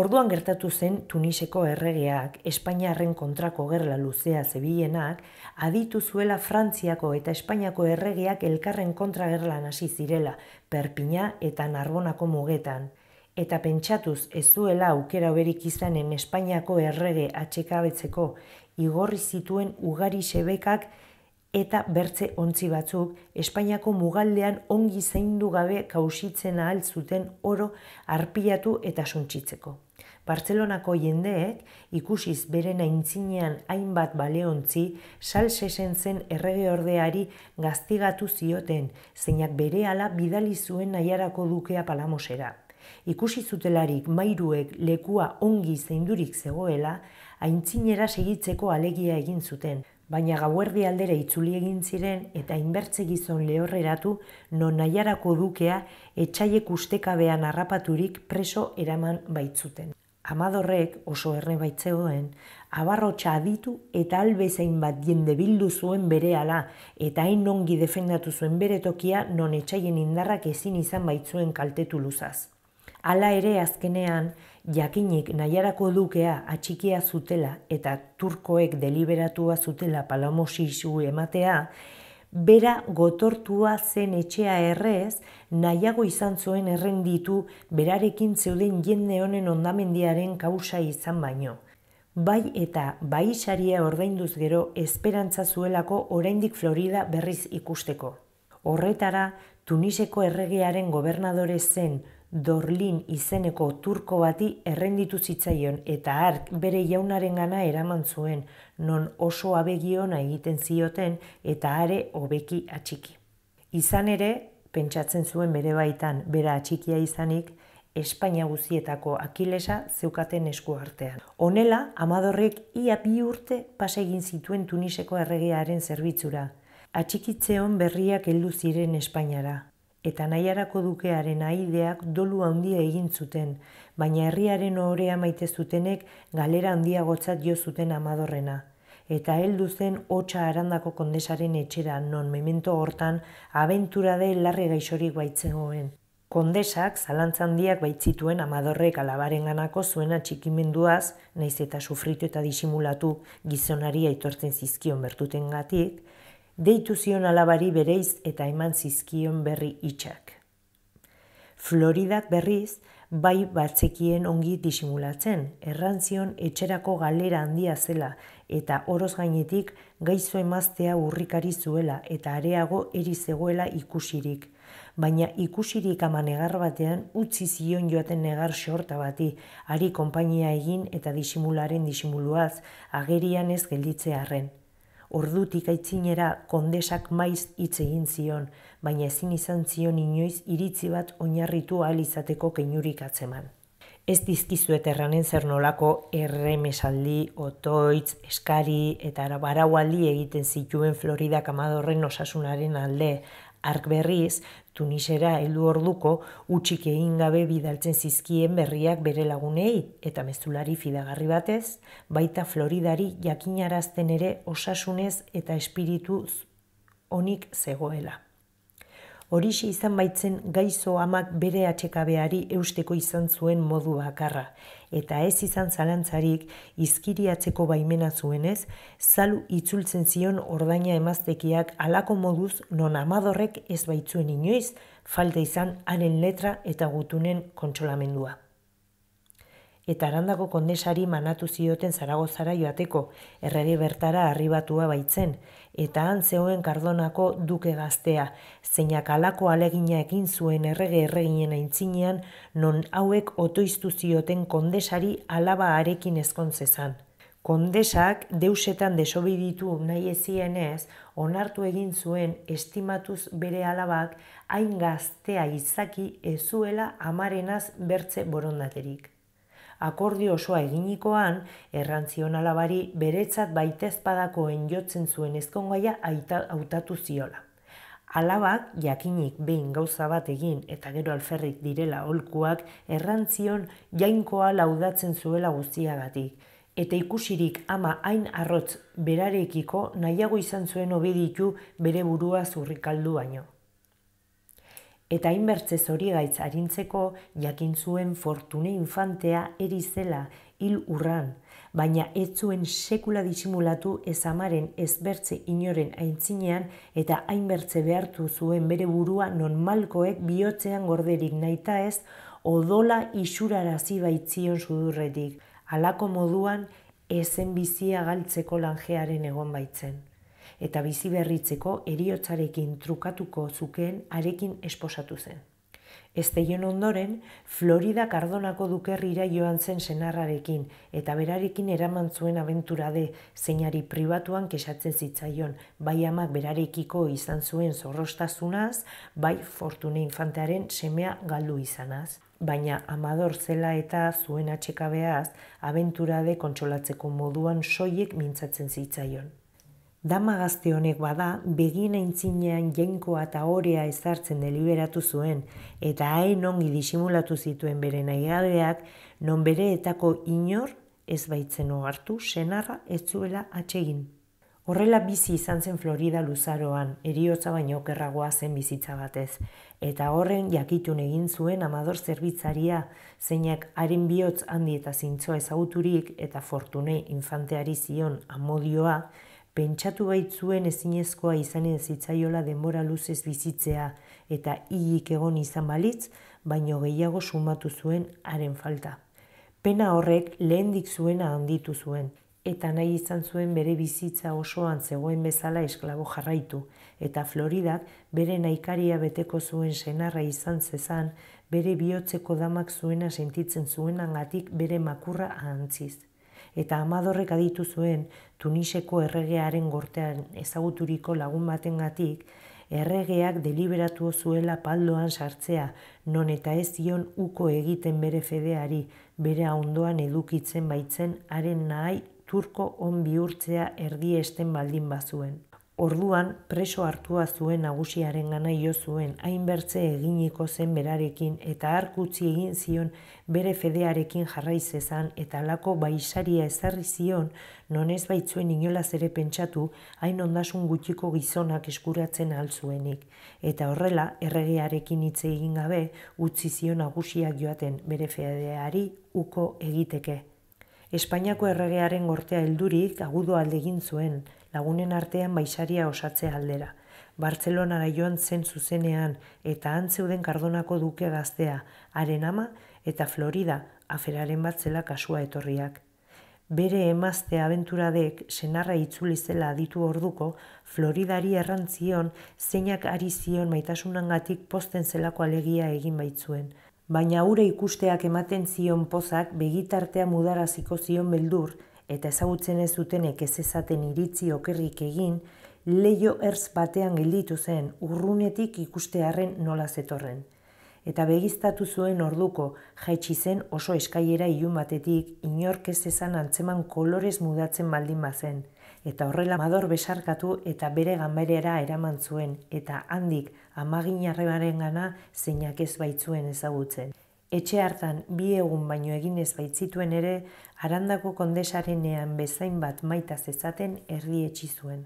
Orduan gertatu zen Tuniseko erregeak, Espainiarren kontrako gerla luzea zebilenak, aditu zuela Frantziako eta Espainiako erregeak elkarren kontra gerla hasi zirela, Perpina eta Narbonako mugetan. Eta pentsatuz ez zuela aukera berik izanen Espainiako errege atxekabetzeko, igorri zituen ugari sebekak eta bertze ontzi batzuk Espainiako mugaldean ongi zeindu gabe kausitzen ahal zuten oro arpilatu eta suntzitzeko. Bartzelonako jendeek ikusiz beren aintzinean hainbat baleontzi salsesen zen errege ordeari gaztigatu zioten zeinak berehala bidali zuen nahiarako dukea palamosera. Ikusi zutelarik mairuek lekua ongi zeindurik zegoela, aintzinera segitzeko alegia egin zuten, baina gauerdi aldera itzuli egin ziren eta inbertze gizon lehorreratu non naiarako dukea etxaiek ustekabean harrapaturik preso eraman baitzuten. Amadorrek oso erne baitzegoen, abarro txaditu eta albezein bat jende bildu zuen bere ala, eta hain nongi defendatu zuen bere tokia non etxaien indarrak ezin izan baitzuen kaltetu luzaz. Hala ere azkenean, jakinik nahiarako dukea atxikia zutela eta turkoek deliberatua zutela palamosi zu ematea, bera gotortua zen etxea errez, nahiago izan zuen errenditu berarekin zeuden jende honen ondamendiaren kausa izan baino. Bai eta bai saria ordainduz gero esperantza zuelako oraindik Florida berriz ikusteko. Horretara, Tuniseko erregearen gobernadore zen Dorlin izeneko turko bati errenditu zitzaion eta hark bere jaunaren gana eraman zuen, non oso abegiona egiten zioten eta are hobeki atxiki. Izan ere, pentsatzen zuen bere baitan bera atxikia izanik, Espainia guzietako akilesa zeukaten esku artean. Honela, amadorrek ia bi urte pase egin zituen Tuniseko erregearen zerbitzura. Atxikitzeon berriak heldu ziren Espainara, eta nahiarako dukearen aideak dolu handia egin zuten, baina herriaren orea maite zutenek galera handiagotzat jo zuten amadorrena. Eta heldu zen hotsa arandako kondesaren etxera non memento hortan abentura de larre gaixorik baitzegoen. Kondesak zalantzan handiak baitzituen amadorrek alabaren zuena txikimenduaz, naiz eta sufritu eta disimulatu gizonari aitortzen zizkion bertuten deitu zion alabari bereiz eta eman zizkion berri itxak. Floridak berriz, bai batzekien ongi disimulatzen, errantzion etxerako galera handia zela eta oroz gainetik gaizo emaztea urrikari zuela eta areago eri zegoela ikusirik. Baina ikusirik ama negar batean utzi zion joaten negar sorta bati, ari konpainia egin eta disimularen disimuluaz agerian ez gelditzearen ordutik aitzinera kondesak maiz hitz egin zion, baina ezin izan zion inoiz iritzi bat oinarritu ahal izateko keinurik atzeman. Ez dizkizuet erranen zer nolako erremesaldi, otoitz, eskari eta baraualdi egiten zituen Florida Kamadorren osasunaren alde, Ark berriz, Tunisera heldu orduko utxik egin gabe bidaltzen zizkien berriak bere lagunei eta mezulari fidagarri batez, baita Floridari jakinarazten ere osasunez eta espirituz onik zegoela. Horixi izan baitzen gaizo amak bere atxekabeari eusteko izan zuen modu bakarra, eta ez izan zalantzarik izkiriatzeko baimena zuenez, zalu itzultzen zion ordaina emaztekiak alako moduz non amadorrek ez baitzuen inoiz, falta izan haren letra eta gutunen kontsolamendua. Eta arandako kondesari manatu zioten zaragozara joateko, errege bertara arribatua baitzen, eta han zeuen kardonako duke gaztea, zeinak alako alegina egin zuen errege erreginen aintzinean, non hauek otoiztu zioten kondesari alaba arekin ezkontzezan. Kondesak deusetan desobiditu nahi ezienez, onartu egin zuen estimatuz bere alabak hain gaztea izaki ezuela amarenaz bertze borondaterik akordio osoa eginikoan, errantzion alabari beretzat baitezpadako enjotzen zuen ezkongaia aita hautatu ziola. Alabak, jakinik behin gauza bat egin eta gero alferrik direla holkuak, errantzion jainkoa laudatzen zuela guztiagatik. Eta ikusirik ama hain arrotz berarekiko nahiago izan zuen obeditu bere burua zurrikaldu baino eta inbertze zori gaitz arintzeko jakin zuen fortune infantea eri zela hil urran, baina ez zuen sekula disimulatu ez amaren ezbertze inoren aintzinean eta hainbertze behartu zuen bere burua normalkoek bihotzean gorderik naita ez odola isurarazi baitzion sudurretik, alako moduan ezen bizia galtzeko lanjearen egon baitzen eta bizi berritzeko eriotzarekin trukatuko zukeen arekin esposatu zen. Ez ondoren, Florida kardonako dukerrira joan zen senarrarekin eta berarekin eraman zuen abenturade zeinari pribatuan kesatzen zitzaion bai amak berarekiko izan zuen zorrostazunaz, bai fortune infantearen semea galdu izanaz. Baina amador zela eta zuen atxekabeaz abenturade kontsolatzeko moduan soiek mintzatzen zitzaion. Dama gazte honek bada, begin aintzinean jenkoa eta horea ezartzen deliberatu zuen, eta hain ongi disimulatu zituen bere nahi non non etako inor ez baitzen hogartu senarra ez zuela atsegin. Horrela bizi izan zen Florida Luzaroan, eriotza baino kerragoa zen bizitza batez, eta horren jakitun egin zuen amador zerbitzaria, zeinak haren bihotz handi eta zintzoa ezaguturik eta fortune infanteari zion amodioa, pentsatu baitzuen ezinezkoa izanen zitzaiola denbora luzez bizitzea eta hilik egon izan balitz, baino gehiago sumatu zuen haren falta. Pena horrek lehendik zuena handitu zuen, eta nahi izan zuen bere bizitza osoan zegoen bezala esklabo jarraitu, eta Floridak bere naikaria beteko zuen senarra izan zezan, bere bihotzeko damak zuena sentitzen zuenangatik bere makurra ahantziz. Eta amadorrek aditu zuen, Tuniseko erregearen gortean ezaguturiko lagun batengatik, erregeak deliberatu zuela paldoan sartzea, non eta ez zion uko egiten bere fedeari, bere ondoan edukitzen baitzen haren nahi turko on bihurtzea erdi esten baldin bazuen. Orduan preso hartua zuen nagusiaren gana jo zuen hainbertze eginiko zen berarekin eta arkutzi egin zion bere fedearekin jarrai zezan eta alako baisaria ezarri zion nonez baitzuen inolaz ere pentsatu hain ondasun gutxiko gizonak eskuratzen altzuenik. Eta horrela erregearekin hitze egin gabe utzi zion nagusiak joaten bere fedeari uko egiteke. Espainiako erregearen gortea heldurik agudo alde egin zuen lagunen artean baisaria osatze aldera. Bartzelonara joan zen zuzenean eta antzeuden kardonako duke gaztea, haren ama eta Florida aferaren batzela kasua etorriak. Bere emazte abenturadek senarra itzuli zela aditu orduko, Floridari errantzion zeinak ari zion maitasunangatik posten zelako alegia egin baitzuen. Baina hura ikusteak ematen zion pozak begitartea mudaraziko zion beldur, eta ezagutzen ez zutenek ez ezaten iritzi okerrik egin, leio erz batean gelditu zen urrunetik ikustearen nola zetorren. Eta begiztatu zuen orduko, jaitsi zen oso eskaiera ilun batetik, inork ez ezan antzeman kolorez mudatzen baldin bazen. Eta horrela mador besarkatu eta bere gamberera eraman zuen, eta handik amagin arrebaren gana zeinak ez baitzuen ezagutzen. Etxe hartan bi egun baino egin ez baitzituen ere, arandako kondesarenean bezain bat maita zezaten erdietsi zuen.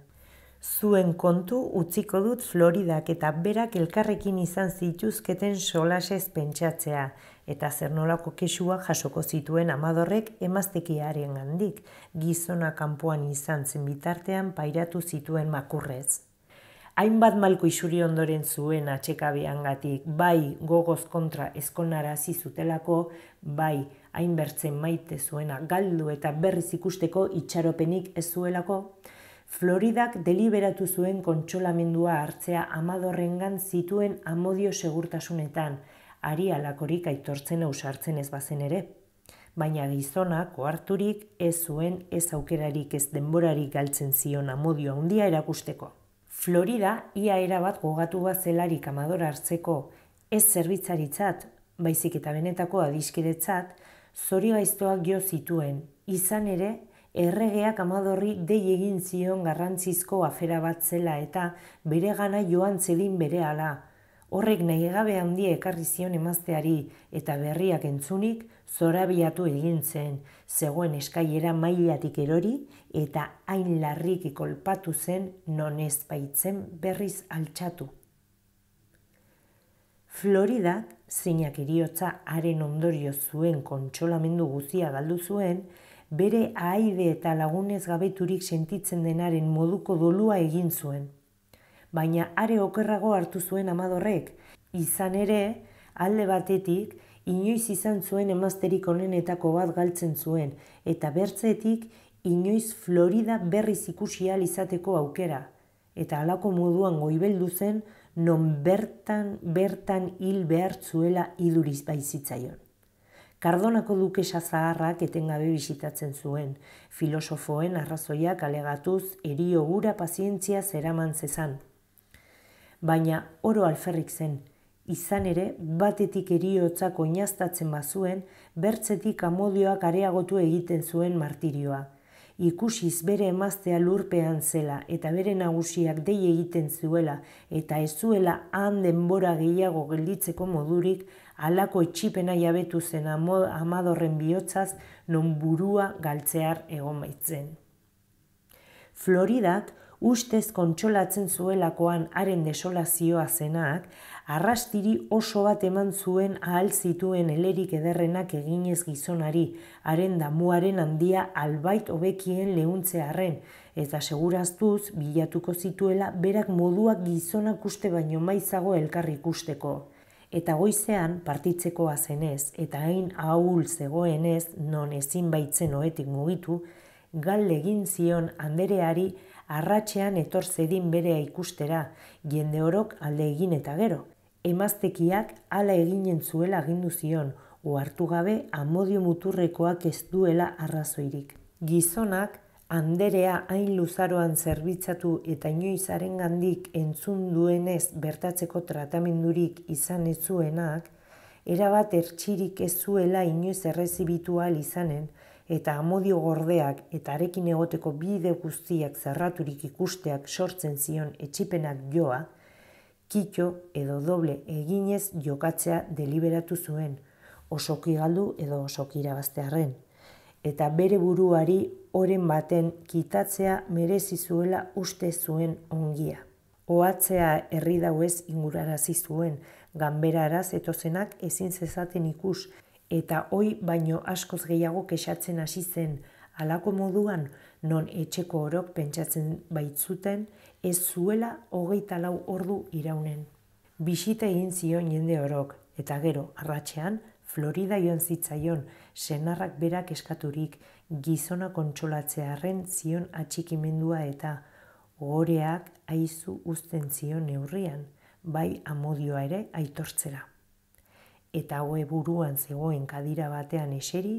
Zuen kontu utziko dut Floridak eta berak elkarrekin izan zituzketen solasez pentsatzea, eta zernolako nolako kesua jasoko zituen amadorrek emaztekiaren handik, gizona kanpoan izan zen bitartean pairatu zituen makurrez. Hainbat malko isuri ondoren zuen atxekabean gatik, bai gogoz kontra eskonara zizutelako, bai hainbertzen maite zuena galdu eta berriz ikusteko itxaropenik ez zuelako, Floridak deliberatu zuen kontsolamendua hartzea amadorrengan zituen amodio segurtasunetan, ari alakorik aitortzen ausartzen ez bazen ere. Baina gizonak oarturik ez zuen ez aukerarik ez denborarik galtzen zion amodioa undia erakusteko. Florida ia erabat gogatu bat zelarik amadora hartzeko ez zerbitzaritzat, baizik eta benetako adiskidetzat, zori gaiztoak jo zituen, izan ere, erregeak amadorri dei egin zion garrantzizko afera bat zela eta bere gana joan zedin bere ala. Horrek nahi gabe handi ekarri zion emazteari eta berriak entzunik zorabiatu egin zen, zegoen eskailera mailatik erori eta hain larrik ikolpatu zen non ez baitzen berriz altxatu. Florida zeinak eriotza haren ondorio zuen kontsolamendu guzia galdu zuen, bere aide eta lagunez gabeturik sentitzen denaren moduko dolua egin zuen. Baina are okerrago hartu zuen amadorrek, izan ere, alde batetik, inoiz izan zuen emazterik onenetako bat galtzen zuen, eta bertzetik, inoiz Florida berriz ikusi izateko aukera. Eta halako moduan goibeldu zen, non bertan, bertan hil behar zuela iduriz baizitzaion. Kardonako dukesa zaharrak etengabe bisitatzen zuen, filosofoen arrazoiak alegatuz erio gura pazientzia zeraman zezan. Baina oro alferrik zen, izan ere batetik eriotzak oinaztatzen bazuen, bertzetik amodioak areagotu egiten zuen martirioa ikusiz bere emaztea lurpean zela eta bere nagusiak dei egiten zuela eta ez zuela handen bora gehiago gelditzeko modurik alako etxipena jabetu zen amadorren bihotzaz non burua galtzear egon baitzen. Floridak ustez kontsolatzen zuelakoan haren desolazioa zenak, arrastiri oso bat eman zuen ahal zituen elerik ederrenak eginez gizonari, haren damuaren handia albait hobekien lehuntze arren, eta seguraztuz bilatuko zituela berak moduak gizonak uste baino maizago elkar ikusteko. Eta goizean partitzeko azenez, eta hain ahul zegoenez, non ezin baitzen oetik mugitu, gal egin zion andereari arratxean etor zedin berea ikustera, jende orok alde egin eta gero emaztekiak hala eginen zuela agindu zion, ohartu gabe amodio muturrekoak ez duela arrazoirik. Gizonak, Anderea hain luzaroan zerbitzatu eta inoizaren gandik entzun duenez bertatzeko tratamendurik izan ez zuenak, erabat ertsirik ez zuela inoiz errezibitual izanen, eta amodio gordeak eta arekin egoteko bide guztiak zarraturik ikusteak sortzen zion etxipenak joa, kitxo edo doble eginez jokatzea deliberatu zuen, osoki galdu edo osoki iragaztearen, eta bere buruari oren baten kitatzea merezi zuela uste zuen ongia. Oatzea herri dauez ingurarazi zuen, ganbera araz etozenak ezin zezaten ikus, eta hoi baino askoz gehiago kesatzen hasi zen, Halako moduan, non etxeko orok pentsatzen baitzuten, ez zuela hogeita lau ordu iraunen. Bisita egin zion jende orok, eta gero, arratxean, Florida joan zitzaion, senarrak berak eskaturik, gizona kontsolatzearen zion atxikimendua eta goreak aizu uzten zion neurrian, bai amodioa ere aitortzera eta hoe buruan zegoen kadira batean eseri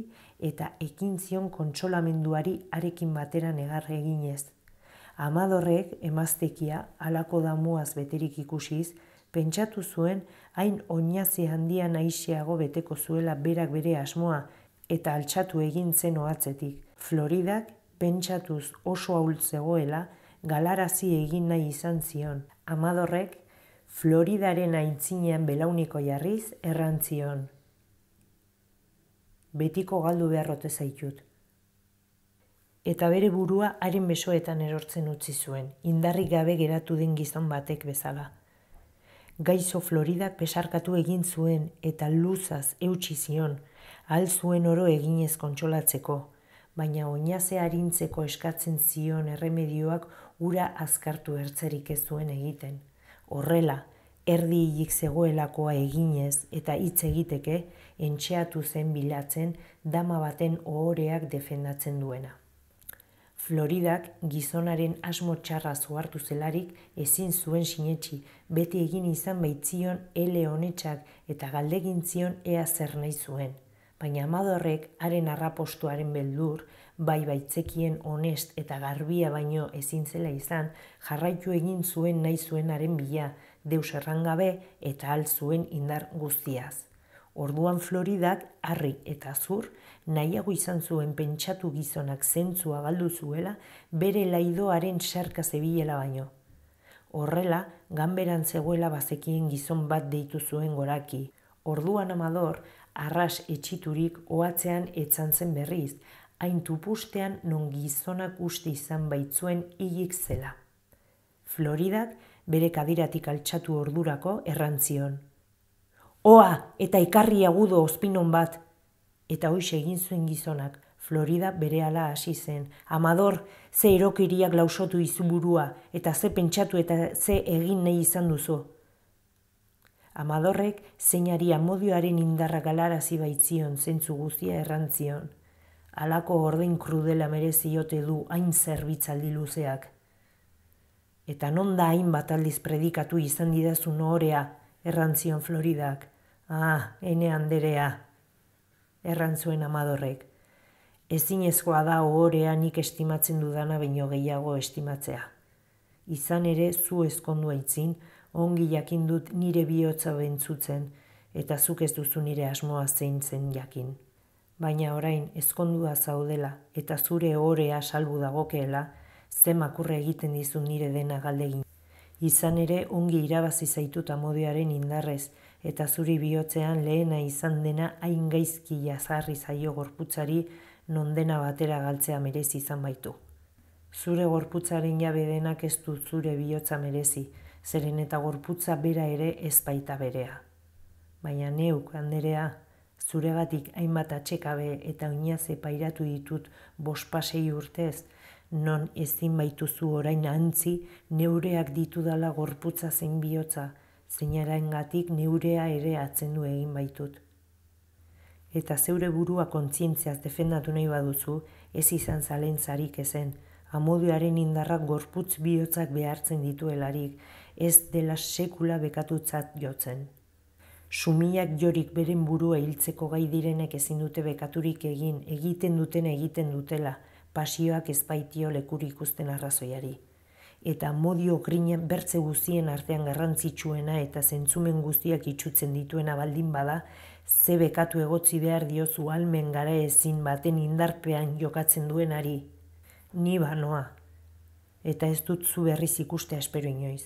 eta ekin zion kontsolamenduari arekin batera negarre eginez. Amadorrek emaztekia alako damuaz beterik ikusiz, pentsatu zuen hain oinaze handia naixeago beteko zuela berak bere asmoa eta altxatu egin zen oatzetik. Floridak pentsatuz oso ahultzegoela galarazi egin nahi izan zion. Amadorrek Floridaren aintzinean belauniko jarriz errantzion. Betiko galdu beharrote zaitut. Eta bere burua haren besoetan erortzen utzi zuen, indarrik gabe geratu den gizon batek bezala. Gaizo Floridak besarkatu egin zuen eta luzaz eutsi zion, ahal zuen oro eginez kontsolatzeko, baina oinaze harintzeko eskatzen zion erremedioak ura azkartu ertzerik ez zuen egiten. Horrela, erdi zegoelakoa eginez eta hitz egiteke, entxeatu zen bilatzen dama baten ohoreak defendatzen duena. Floridak gizonaren asmo txarra zuhartu zelarik ezin zuen sinetxi, beti egin izan baitzion ele honetxak eta galdegin zion ea zer nahi zuen. Baina amadorrek haren arrapostuaren beldur, bai baitzekien honest eta garbia baino ezin zela izan, jarraitu egin zuen nahi zuenaren bila, deus errangabe eta al zuen indar guztiaz. Orduan Floridak, harri eta zur, nahiago izan zuen pentsatu gizonak zentzua galdu zuela, bere laidoaren sarka zebilela baino. Horrela, ganberan zegoela bazekien gizon bat deitu zuen goraki. Orduan amador, arras etxiturik oatzean etzan zen berriz, hain tupustean non gizonak uste izan baitzuen igik zela. Floridak bere kadiratik altxatu ordurako errantzion. Oa, eta ikarri agudo ospinon bat! Eta hoxe egin zuen gizonak, Florida bere ala hasi zen. Amador, ze erokiriak lausotu izuburua, eta ze pentsatu eta ze egin nahi izan duzu. Amadorrek zeinari amodioaren indarra galara baitzion, zentzu guztia errantzion alako ordein krudela mereziote du hain zerbitzaldi luzeak. Eta non da hain bataldiz predikatu izan didazun orea, errantzion Floridak. Ah, ene handerea, errantzuen amadorrek. Ezinezkoa da ohorea nik estimatzen dudana baino gehiago estimatzea. Izan ere zu ezkondua itzin, ongi jakin dut nire bihotza bentzutzen, eta zuk ez duzu nire asmoa zeintzen jakin baina orain ezkondua zaudela eta zure orea salbu dagokeela, ze makurre egiten dizu nire dena galdegin. Izan ere ongi irabazi zaituta modearen indarrez, eta zuri bihotzean lehena izan dena hain gaizki jazarri zaio gorputzari nondena batera galtzea merezi izan baitu. Zure gorputzaren jabe denak ez du zure bihotza merezi, zeren eta gorputza bera ere ez baita berea. Baina neuk, handerea, zuregatik hainbat atxekabe eta oinaze pairatu ditut bospasei urtez, non ezin baituzu orain antzi neureak ditudala dala gorputza zein bihotza, zeinaren gatik neurea ere atzen du egin baitut. Eta zeure burua kontzientziaz defendatu nahi baduzu, ez izan zalen zarik ezen, amoduaren indarrak gorputz bihotzak behartzen dituelarik, ez dela sekula bekatutzat jotzen sumiak jorik beren burua hiltzeko gai direnek ezin dute bekaturik egin, egiten duten egiten dutela, pasioak ezpaitio lekur ikusten arrazoiari. Eta modio grina bertze guzien artean garrantzitsuena eta zentzumen guztiak itxutzen dituena baldin bada, ze bekatu egotzi behar diozu almen gara ezin baten indarpean jokatzen duenari. Ni banoa. Eta ez dut zu berriz ikuste espero inoiz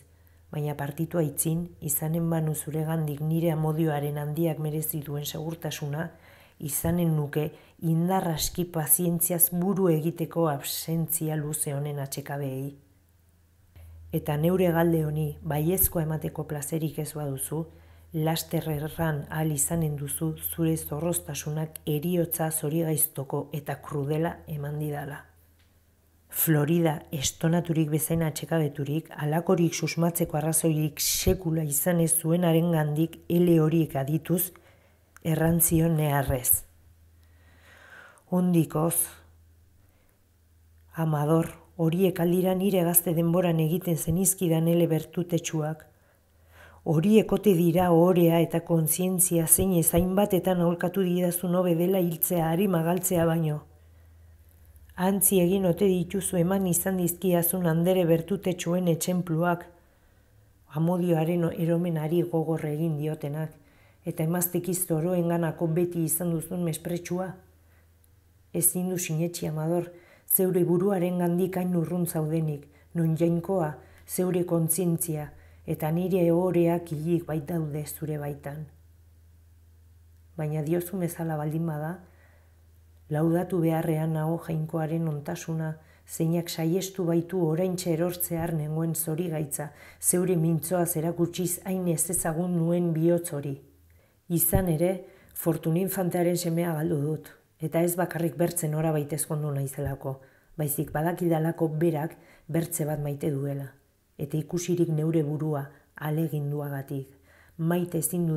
baina partitua itzin, izanen banu zure gandik nire amodioaren handiak merezi duen segurtasuna, izanen nuke indarraski pazientziaz buru egiteko absentzia luze honen atxekabeei. Eta neure galde honi, baiezko emateko plazerik ez baduzu, lasterrerran al izanen duzu zure zorroztasunak eriotza zorigaiztoko eta krudela eman didala. Florida estonaturik bezain atxekabeturik, alakorik susmatzeko arrazoirik sekula izan ez zuen arengandik ele horiek adituz, errantzio neharrez. Hondikoz, amador, horiek aldira nire gazte denboran egiten zenizkidan ele bertutetsuak, Horiek dira orea eta kontzientzia zein batetan aholkatu didazu nobe dela hiltzea ari magaltzea baino. Antzi egin ote dituzu eman izan dizkiazun andere bertute txuen etxenpluak, amodioaren eromenari gogorre egin diotenak, eta emaztik iztoroen ganako beti izan duzun mespretsua. Ez du sinetxi amador, zeure buruaren gandik hain urrun zaudenik, non jainkoa, zeure kontzintzia, eta nire egoreak hilik baitaude zure baitan. Baina diozu mezala baldin bada, laudatu beharrean nago jainkoaren ontasuna, zeinak saiestu baitu orain erortzear nengoen zori gaitza, zeure mintzoa zerakutsiz hain ez ezagun nuen bihotz hori. Izan ere, fortuna infantearen semea galdu dut, eta ez bakarrik bertzen ora baitezkondu naizelako, baizik badakidalako berak bertze bat maite duela, eta ikusirik neure burua aleginduagatik. Maite ezin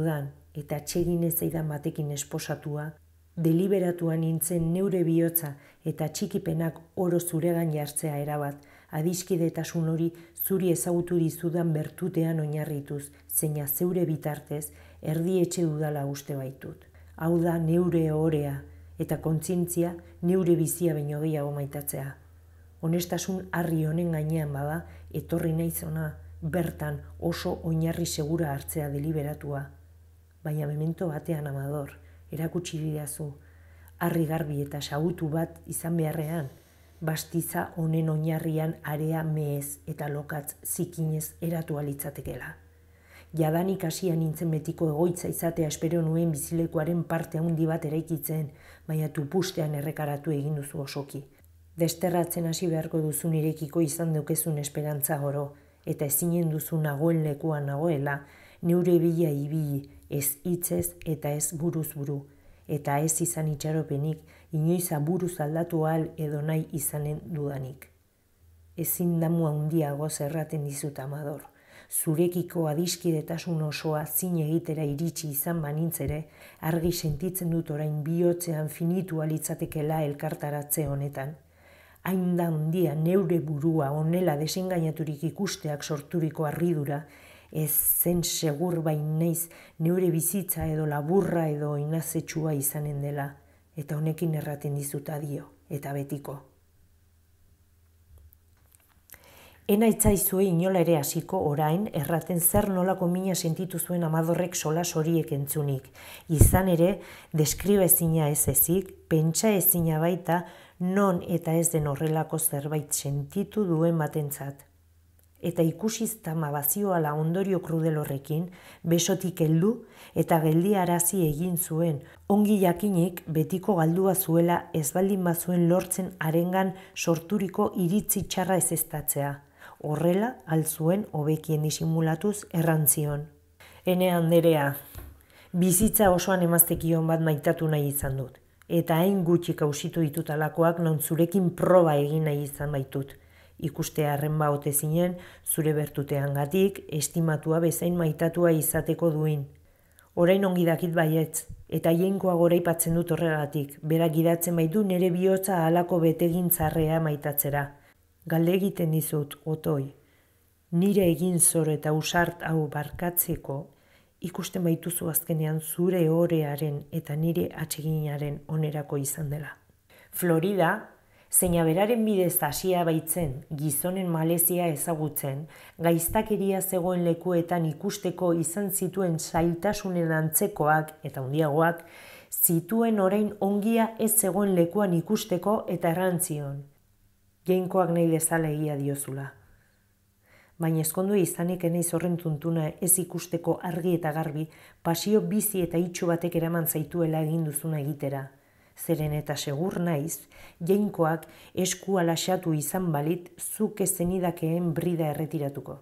eta txegin ez batekin esposatua, Deliberatuan nintzen neure bihotza eta txikipenak oro zure gain jartzea erabat, adiskide eta hori zuri ezagutu dizudan bertutean oinarrituz, zeina zeure bitartez, erdi etxe dudala uste baitut. Hau da neure orea eta kontzientzia neure bizia baino gehiago maitatzea. Honestasun harri honen gainean bada, etorri naiz ona, bertan oso oinarri segura hartzea deliberatua. Baina memento batean amador erakutsi didazu, harri garbi eta sautu bat izan beharrean, bastitza honen oinarrian area mehez eta lokatz zikinez eratu alitzatekela. Jadanik hasia nintzen betiko egoitza izatea espero nuen bizilekoaren parte handi bat eraikitzen, baina tupustean errekaratu egin duzu osoki. Desterratzen hasi beharko duzu nirekiko izan dukezun esperantza goro, eta ezinen duzu nagoen lekuan nagoela, neure bila ibili, ez hitzez eta ez buruz buru, eta ez izan itxaropenik inoiza buruz aldatu ahal edo nahi izanen dudanik. Ezin damu handiago zerraten dizut amador, zurekiko adiskidetasun osoa zin egitera iritsi izan banintzere, argi sentitzen dut orain bihotzean finitu alitzatekela elkartaratze honetan. Hain da handia neure burua onela desengainaturik ikusteak sorturiko arridura, ez zen segur bain naiz neure bizitza edo laburra edo inazetsua izanen dela, eta honekin erraten dizuta dio, eta betiko. Ena itzaizue inola ere hasiko orain erraten zer nolako mina sentitu zuen amadorrek sola soriek entzunik. Izan ere, deskribe zina ez ezik, pentsa ez baita, non eta ez den horrelako zerbait sentitu duen batentzat eta ikusizta mabazioa bazioala ondorio krudel besotik heldu eta geldi arazi egin zuen, ongi jakinik betiko galdua zuela ezbaldin bazuen lortzen arengan sorturiko iritzi txarra ezestatzea. Horrela, altzuen hobekien disimulatuz errantzion. Ene handerea, bizitza osoan emaztekion bat maitatu nahi izan dut eta hain gutxi kausitu ditutalakoak non zurekin proba egin nahi izan baitut ikustea harren baute zinen zure bertutean gatik, estimatua bezain maitatua izateko duin. Orain ongi dakit baietz, eta jenkoa goraipatzen dut horregatik, bera gidatzen baitu nire bihotza halako betegin zarrea maitatzera. Galde egiten dizut, otoi, nire egin zor eta usart hau barkatzeko, ikusten baituzu azkenean zure orearen eta nire atseginaren onerako izan dela. Florida, zeina beraren bidez hasia baitzen gizonen malezia ezagutzen, gaiztakeria zegoen lekuetan ikusteko izan zituen zailtasunen antzekoak eta hundiagoak, zituen orain ongia ez zegoen lekuan ikusteko eta errantzion. Geinkoak nahi dezala egia diozula. Baina ezkondu izanik eneiz horren tuntuna ez ikusteko argi eta garbi, pasio bizi eta itxu batek eraman zaituela egin duzuna egitera zeren eta segur naiz, jeinkoak esku alaxatu izan balit zuk ezenidakeen brida erretiratuko.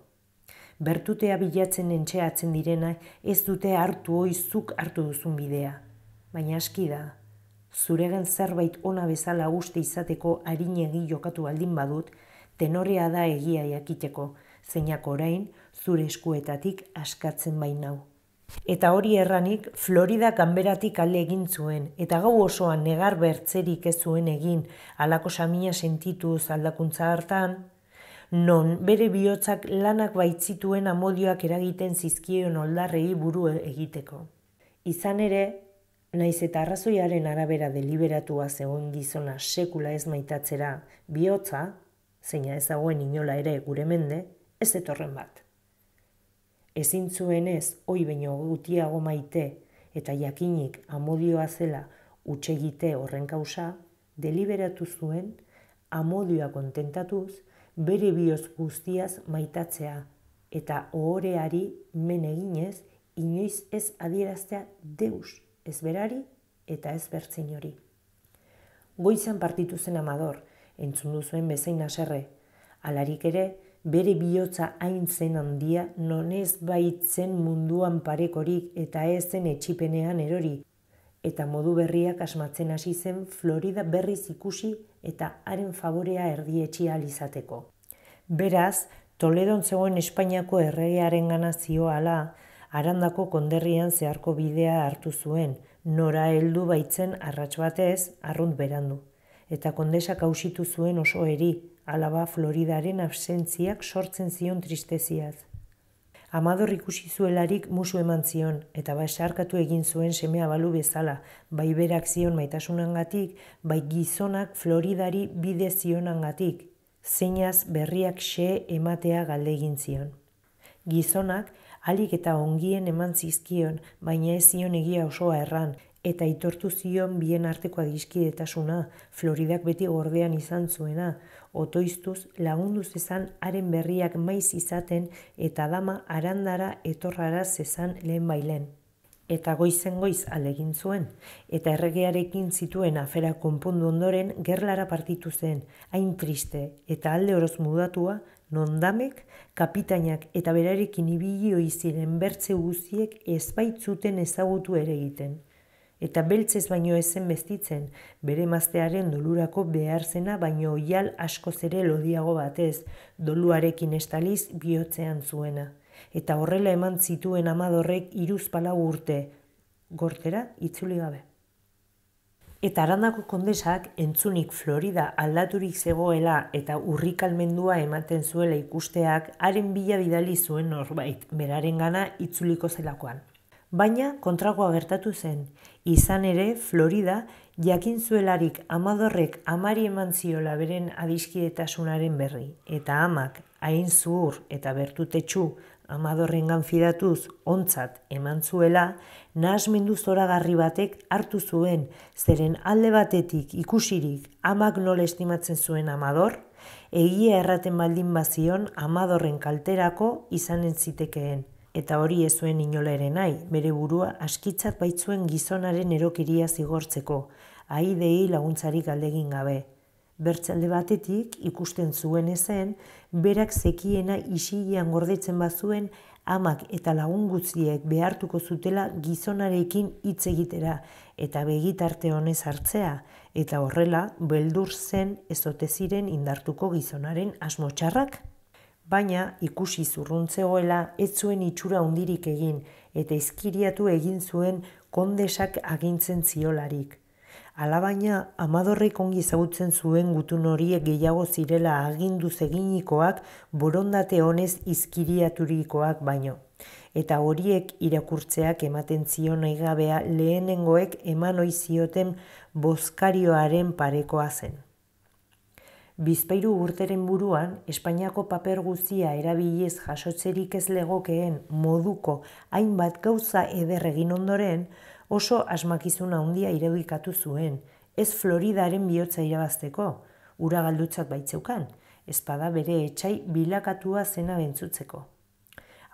Bertutea bilatzen entxeatzen direna ez dute hartu hoi zuk hartu duzun bidea. Baina aski da, zuregan zerbait ona bezala uste izateko harinegi jokatu aldin badut, tenorea da egia jakiteko, zeinak orain zure eskuetatik askatzen bainau. Eta hori erranik, Florida kanberatik alde egin zuen, eta gau osoan negar bertzerik ez zuen egin, alako samia sentitu aldakuntza hartan, non bere bihotzak lanak baitzituen amodioak eragiten zizkioen oldarrei buru e- egiteko. Izan ere, naiz eta arrazoiaren arabera deliberatua zegoen gizona sekula ez maitatzera bihotza, zeina ezagoen inola ere gure mende, ez etorren bat ezin zuenez hoi baino gutiago maite eta jakinik amodioa zela utxegite horren kausa, deliberatu zuen amodioa kontentatuz bere bioz guztiaz maitatzea eta ohoreari men eginez inoiz ez adieraztea deus ez berari eta ez bertzin hori. Goizan partitu zen amador, entzundu zuen bezain aserre, alarik ere, bere bihotza hain zen handia, non ez baitzen munduan parekorik eta ez zen etxipenean erori. Eta modu berriak asmatzen hasi zen Florida berriz ikusi eta haren favorea erdi etxia alizateko. Beraz, Toledon zegoen Espainiako erregearen gana zioala, arandako konderrian zeharko bidea hartu zuen, nora heldu baitzen arratsu batez, arrunt berandu. Eta kondesak hausitu zuen oso eri, alaba Floridaren absentziak sortzen zion tristeziaz. Amador ikusi zuelarik musu eman zion, eta ba esarkatu egin zuen semea balu bezala, bai berak zion maitasunangatik, bai gizonak Floridari bide zionangatik, zeinaz berriak xe ematea galde egin zion. Gizonak, alik eta ongien eman zizkion, baina ez zion egia osoa erran, eta itortu zion bien arteko adiskidetasuna, Floridak beti gordean izan zuena, otoiztuz lagundu zezan haren berriak maiz izaten eta dama arandara etorrara zezan lehen bailen. Eta goizen goiz alegin zuen, eta erregearekin zituen afera konpondu ondoren gerlara partitu zen, hain triste eta alde oroz mudatua, nondamek, kapitainak eta berarekin ibilioi ziren bertze guziek ezbait zuten ezagutu ere egiten eta beltzez baino ezen bestitzen, bere maztearen dolurako beharzena baino oial asko zere lodiago batez, doluarekin estaliz bihotzean zuena. Eta horrela eman zituen amadorrek iruzpala urte, gortera itzuli gabe. Eta arandako kondesak entzunik Florida aldaturik zegoela eta urrikalmendua ematen zuela ikusteak haren bila bidali zuen norbait, beraren gana itzuliko zelakoan. Baina kontragoa gertatu zen, izan ere Florida jakin zuelarik amadorrek amari eman ziola beren adiskidetasunaren berri, eta amak, hain zuhur eta bertutetxu, amadorren ganfidatuz, ontzat eman zuela, nahasmindu zoragarri batek hartu zuen, zeren alde batetik ikusirik amak nol estimatzen zuen amador, egia erraten baldin bazion amadorren kalterako izanen zitekeen eta hori ez zuen inola ere nahi, bere burua askitzat baitzuen gizonaren erokiria zigortzeko, Haidei laguntzarik aldegin gabe. Bertzalde batetik ikusten zuen ezen, berak zekiena isilean gordetzen bazuen amak eta lagun guztiek behartuko zutela gizonarekin hitz egitera eta begitarte honez hartzea eta horrela beldur zen ezote ziren indartuko gizonaren asmo txarrak baina ikusi zurruntzegoela ez zuen itxura hundirik egin eta izkiriatu egin zuen kondesak agintzen ziolarik. Alabaina, amadorrek ongi zagutzen zuen gutun horiek gehiago zirela aginduz eginikoak borondate honez izkiriaturikoak baino. Eta horiek irakurtzeak ematen zio nahi gabea lehenengoek eman oizioten bozkarioaren parekoa zen. Bizpairu urteren buruan, Espainiako paper guzia erabiliez jasotzerik ez legokeen moduko hainbat gauza ederregin ondoren, oso asmakizuna handia irebilkatu zuen, ez Floridaren bihotza irabazteko, ura galdutzat baitzeukan, espada bere etxai bilakatua zena bentzutzeko.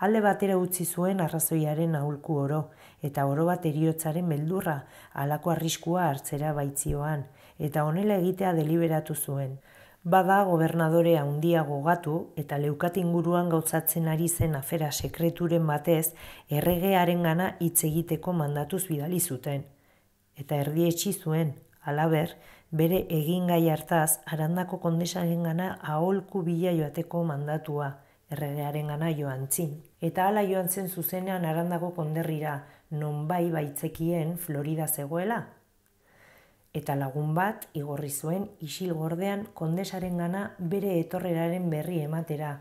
Alde batera utzi zuen arrazoiaren ahulku oro, eta oro bat eriotzaren beldurra, alako arriskua hartzera baitzioan, eta honela egitea deliberatu zuen. Bada gobernadorea handiagogatu gogatu eta leukat inguruan gauzatzen ari zen afera sekreturen batez erregearen gana hitz egiteko mandatuz bidali zuten. Eta erdietsi zuen, alaber, bere egin gai hartaz arandako kondesaren gana aholku bila joateko mandatua erregearen gana joan txin. Eta ala joan zen zuzenean arandako konderrira, non bai baitzekien Florida zegoela, eta lagun bat igorri zuen isilgordean gordean kondesaren gana bere etorreraren berri ematera,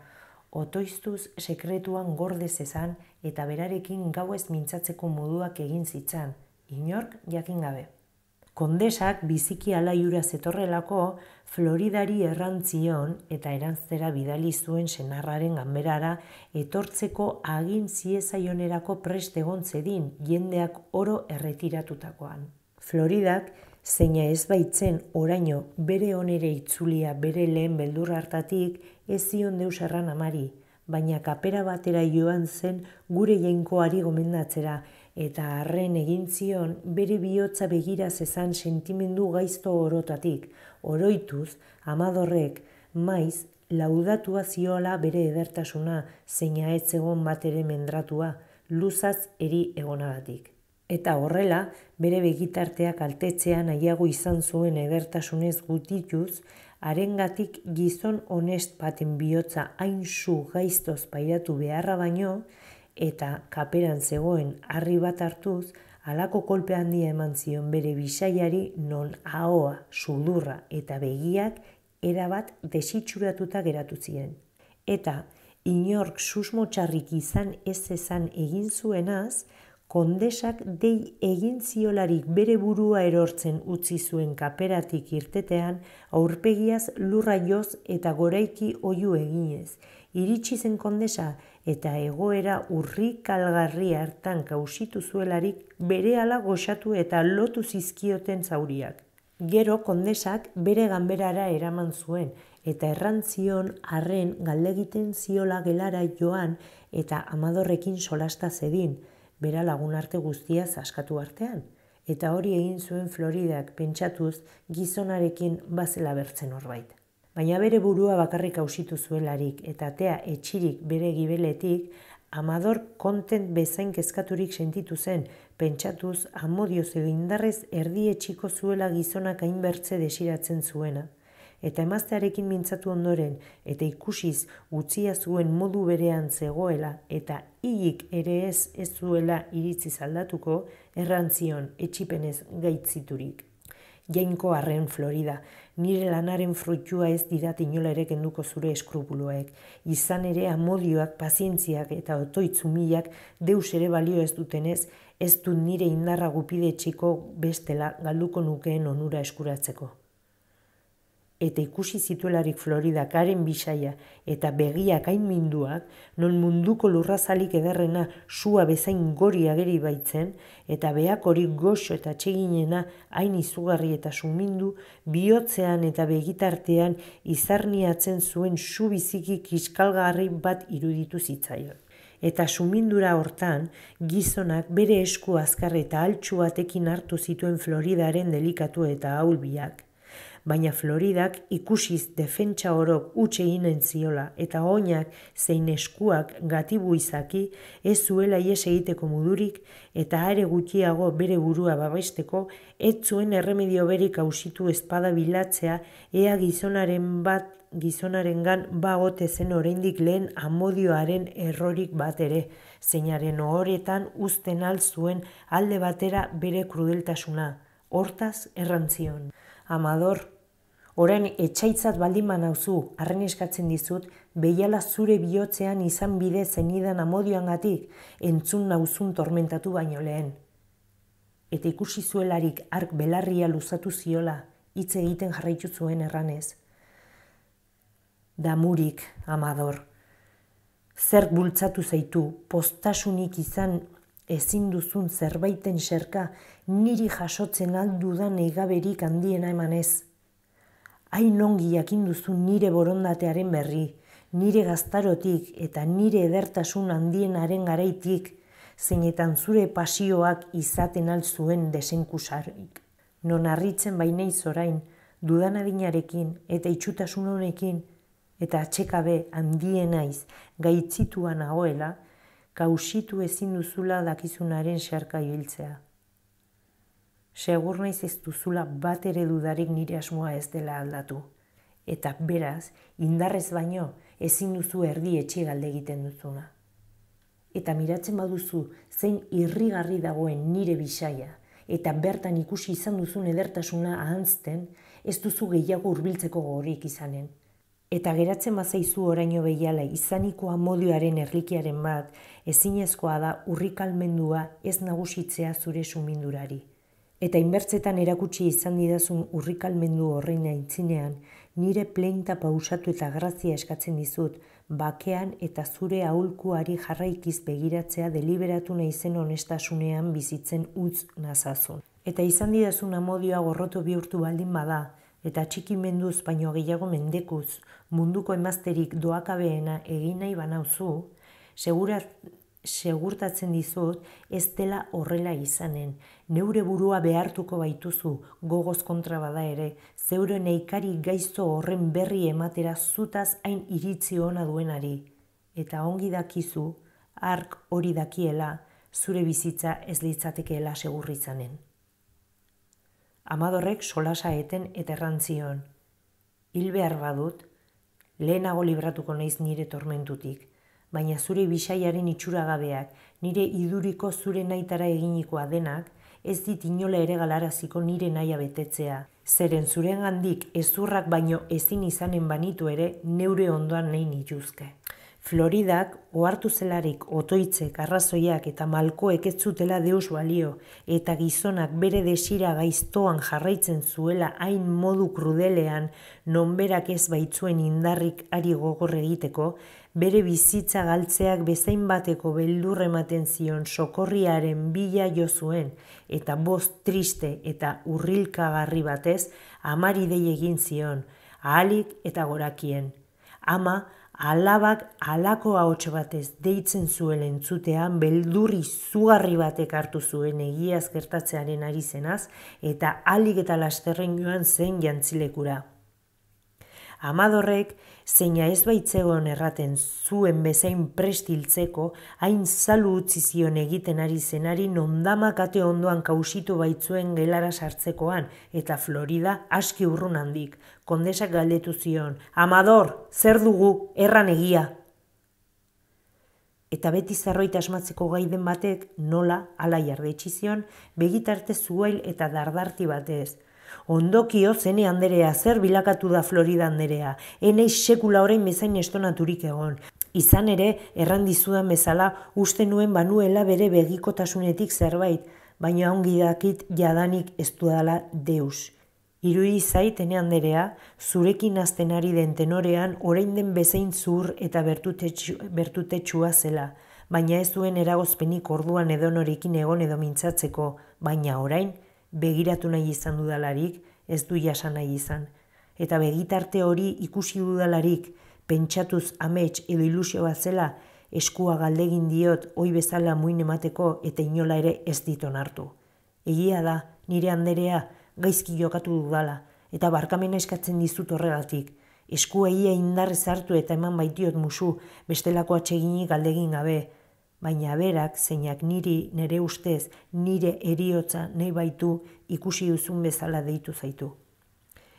otoiztuz sekretuan gorde zezan eta berarekin gauez ez mintzatzeko moduak egin zitzan, inork jakin gabe. Kondesak biziki alaiura zetorrelako Floridari errantzion eta erantzera bidali zuen senarraren gamberara etortzeko agin ziezaionerako prestegon zedin jendeak oro erretiratutakoan. Floridak zeina ez baitzen oraino bere onere itzulia bere lehen beldur hartatik ez zion deus erran amari, baina kapera batera joan zen gure jenkoari gomendatzera, eta arren egin zion bere bihotza begira zezan sentimendu gaizto orotatik, oroituz, amadorrek, maiz, laudatua ziola bere edertasuna, zeina ez egon bat ere mendratua, luzaz eri egonagatik. Eta horrela, bere begitarteak altetzean nahiago izan zuen edertasunez gutituz, arengatik gizon honest paten bihotza hain su gaiztoz pairatu beharra baino, eta kaperan zegoen harri bat hartuz, alako kolpe handia eman zion bere bisaiari non ahoa, sudurra eta begiak erabat desitxuratuta geratu ziren. Eta, inork susmo txarrik izan ez ezan egin zuenaz, kondesak dei egin ziolarik bere burua erortzen utzi zuen kaperatik irtetean, aurpegiaz lurra joz eta goreiki oiu eginez. Iritsi zen kondesa eta egoera urri kalgarri hartan kausitu zuelarik bere ala goxatu eta lotu zizkioten zauriak. Gero kondesak bere ganberara eraman zuen eta errantzion arren galdegiten ziola gelara joan eta amadorrekin solasta zedin bera lagun arte guztia zaskatu artean, eta hori egin zuen Floridak pentsatuz gizonarekin bazela bertzen horbait. Baina bere burua bakarrik ausitu zuelarik eta atea etxirik bere gibeletik, Amador kontent bezain kezkaturik sentitu zen, pentsatuz amodioz edo indarrez erdi etxiko zuela gizonak hainbertze desiratzen zuena eta emaztearekin mintzatu ondoren eta ikusiz utzia zuen modu berean zegoela eta hilik ere ez ez zuela iritzi zaldatuko errantzion etxipenez gaitziturik. Jainko arren Florida, nire lanaren fruitua ez didat inola ere kenduko zure eskrupuloek. Izan ere amodioak, pazientziak eta otoitzumiak deus ere balio ez dutenez, ez dut nire indarra gupide txiko bestela galduko nukeen onura eskuratzeko eta ikusi zituelarik Florida karen bisaia eta begiak hain non munduko lurrazalik ederrena sua bezain gori ageri baitzen, eta beak hori goxo eta txeginena hain izugarri eta sumindu, bihotzean eta begitartean izarniatzen zuen su biziki kiskalgarri bat iruditu zitzaion. Eta sumindura hortan, gizonak bere esku azkar eta altxu batekin hartu zituen Floridaren delikatu eta haulbiak baina Floridak ikusiz defentsa orok utxe inen ziola eta oinak zein eskuak gatibu izaki ez zuela ies egiteko mudurik eta are gutxiago bere burua babesteko ez zuen erremedio berik ausitu espada bilatzea ea gizonaren bat gizonaren gan bagote zen oraindik lehen amodioaren errorik bat ere, zeinaren ohoretan uzten al zuen alde batera bere krudeltasuna. Hortaz errantzion. Amador, Oren, etxaitzat baldin banauzu, arren eskatzen dizut, behiala zure bihotzean izan bide zenidan amodioan gatik, entzun nauzun tormentatu baino lehen. Eta ikusi zuelarik ark belarria luzatu ziola, hitz egiten jarraitu zuen erranez. Damurik, amador, zer bultzatu zaitu, postasunik izan ezin duzun zerbaiten serka niri jasotzen aldudan egaberik handiena emanez. ez hain ongi jakin duzu nire borondatearen berri, nire gaztarotik eta nire edertasun handienaren garaitik, zeinetan zure pasioak izaten altzuen desenkusarrik. Non harritzen bainaiz orain, dudan adinarekin eta itxutasun honekin, eta atxekabe handien naiz gaitzitua nagoela, kausitu ezin duzula dakizunaren xerka hiltzea segur naiz ez duzula bat ere dudarik nire asmoa ez dela aldatu. Eta beraz, indarrez baino, ezin duzu erdi etxe galde egiten duzuna. Eta miratzen baduzu zein irrigarri dagoen nire bisaia, eta bertan ikusi izan duzun edertasuna ahantzten, ez duzu gehiago hurbiltzeko gogorik izanen. Eta geratzen bazaizu oraino behiala izanikoa modioaren erlikiaren bat, ezinezkoa da urrikalmendua ez nagusitzea zure sumindurari. Eta inbertzetan erakutsi izan didazun urrikalmendu horreina itzinean, nire pleinta pausatu eta grazia eskatzen dizut, bakean eta zure ahulkuari jarraikiz begiratzea deliberatu nahi zen honestasunean bizitzen utz nazazun. Eta izan didazun amodioa gorrotu bihurtu baldin bada, eta txiki baino gehiago mendekuz munduko emazterik doakabeena egin nahi banauzu, segurtatzen dizut ez dela horrela izanen. Neure burua behartuko baituzu, gogoz kontra bada ere, zeure neikari gaizo horren berri ematera zutaz hain iritzi ona duenari. Eta ongi dakizu, ark hori dakiela, zure bizitza ez litzatekeela segurritzanen. Amadorrek solasa eten eta errantzion. Hilbehar badut, lehenago libratuko naiz nire tormentutik baina zure bisaiaren itxuragabeak, nire iduriko zure naitara eginikoa denak, ez dit inola ere galaraziko nire naia betetzea. Zeren zure gandik ezurrak baino ezin izanen banitu ere neure ondoan nahi nituzke. Floridak oartu zelarik otoitzek arrazoiak eta malkoek ez zutela deus balio eta gizonak bere desira gaiztoan jarraitzen zuela hain modu krudelean nonberak ez baitzuen indarrik ari gogor egiteko bere bizitza galtzeak bezain bateko beldur ematen zion sokorriaren bila jo zuen eta boz triste eta urrilkagarri batez amari dei egin zion, ahalik eta gorakien. Ama, alabak alako ahots batez deitzen zuen entzutean beldurri zugarri batek hartu zuen egiaz gertatzearen ari zenaz eta alik eta lasterren joan zen jantzilekura. Amadorrek, zeina ez baitzegon erraten zuen bezain prestiltzeko, hain zalu utzi zion egiten ari zenari nondamakate ondoan kausitu baitzuen gelara sartzekoan, eta Florida aski urrun handik. Kondesak galdetu zion, Amador, zer dugu, erran egia! Eta beti zerroita asmatzeko gaiden batek, nola, ala jarretxizion, begitarte zuail eta dardarti batez – Ondokio hene handerea, zer bilakatu da Florida handerea, enei sekula orain bezain estonaturik egon. Izan ere, errandizudan bezala, uste nuen banuela bere begikotasunetik zerbait, baina ongi dakit jadanik ez dala deus. Irui hene handerea, zurekin aztenari den tenorean orain den bezein zur eta bertutetsua zela, baina ez duen eragozpenik orduan edonorekin egon edo mintzatzeko, baina orain, begiratu nahi izan dudalarik, ez du jasan nahi izan. Eta begitarte hori ikusi dudalarik, pentsatuz amets edo ilusio bat zela, eskua galdegin diot hoi bezala muin emateko eta inola ere ez diton hartu. Egia da, nire handerea, gaizki jokatu dudala, eta barkamena eskatzen dizut horregatik, eskua ia indarrez hartu eta eman baitiot musu, bestelako atseginik galdegin gabe, baina berak zeinak niri nere ustez nire eriotza nahi baitu ikusi duzun bezala deitu zaitu.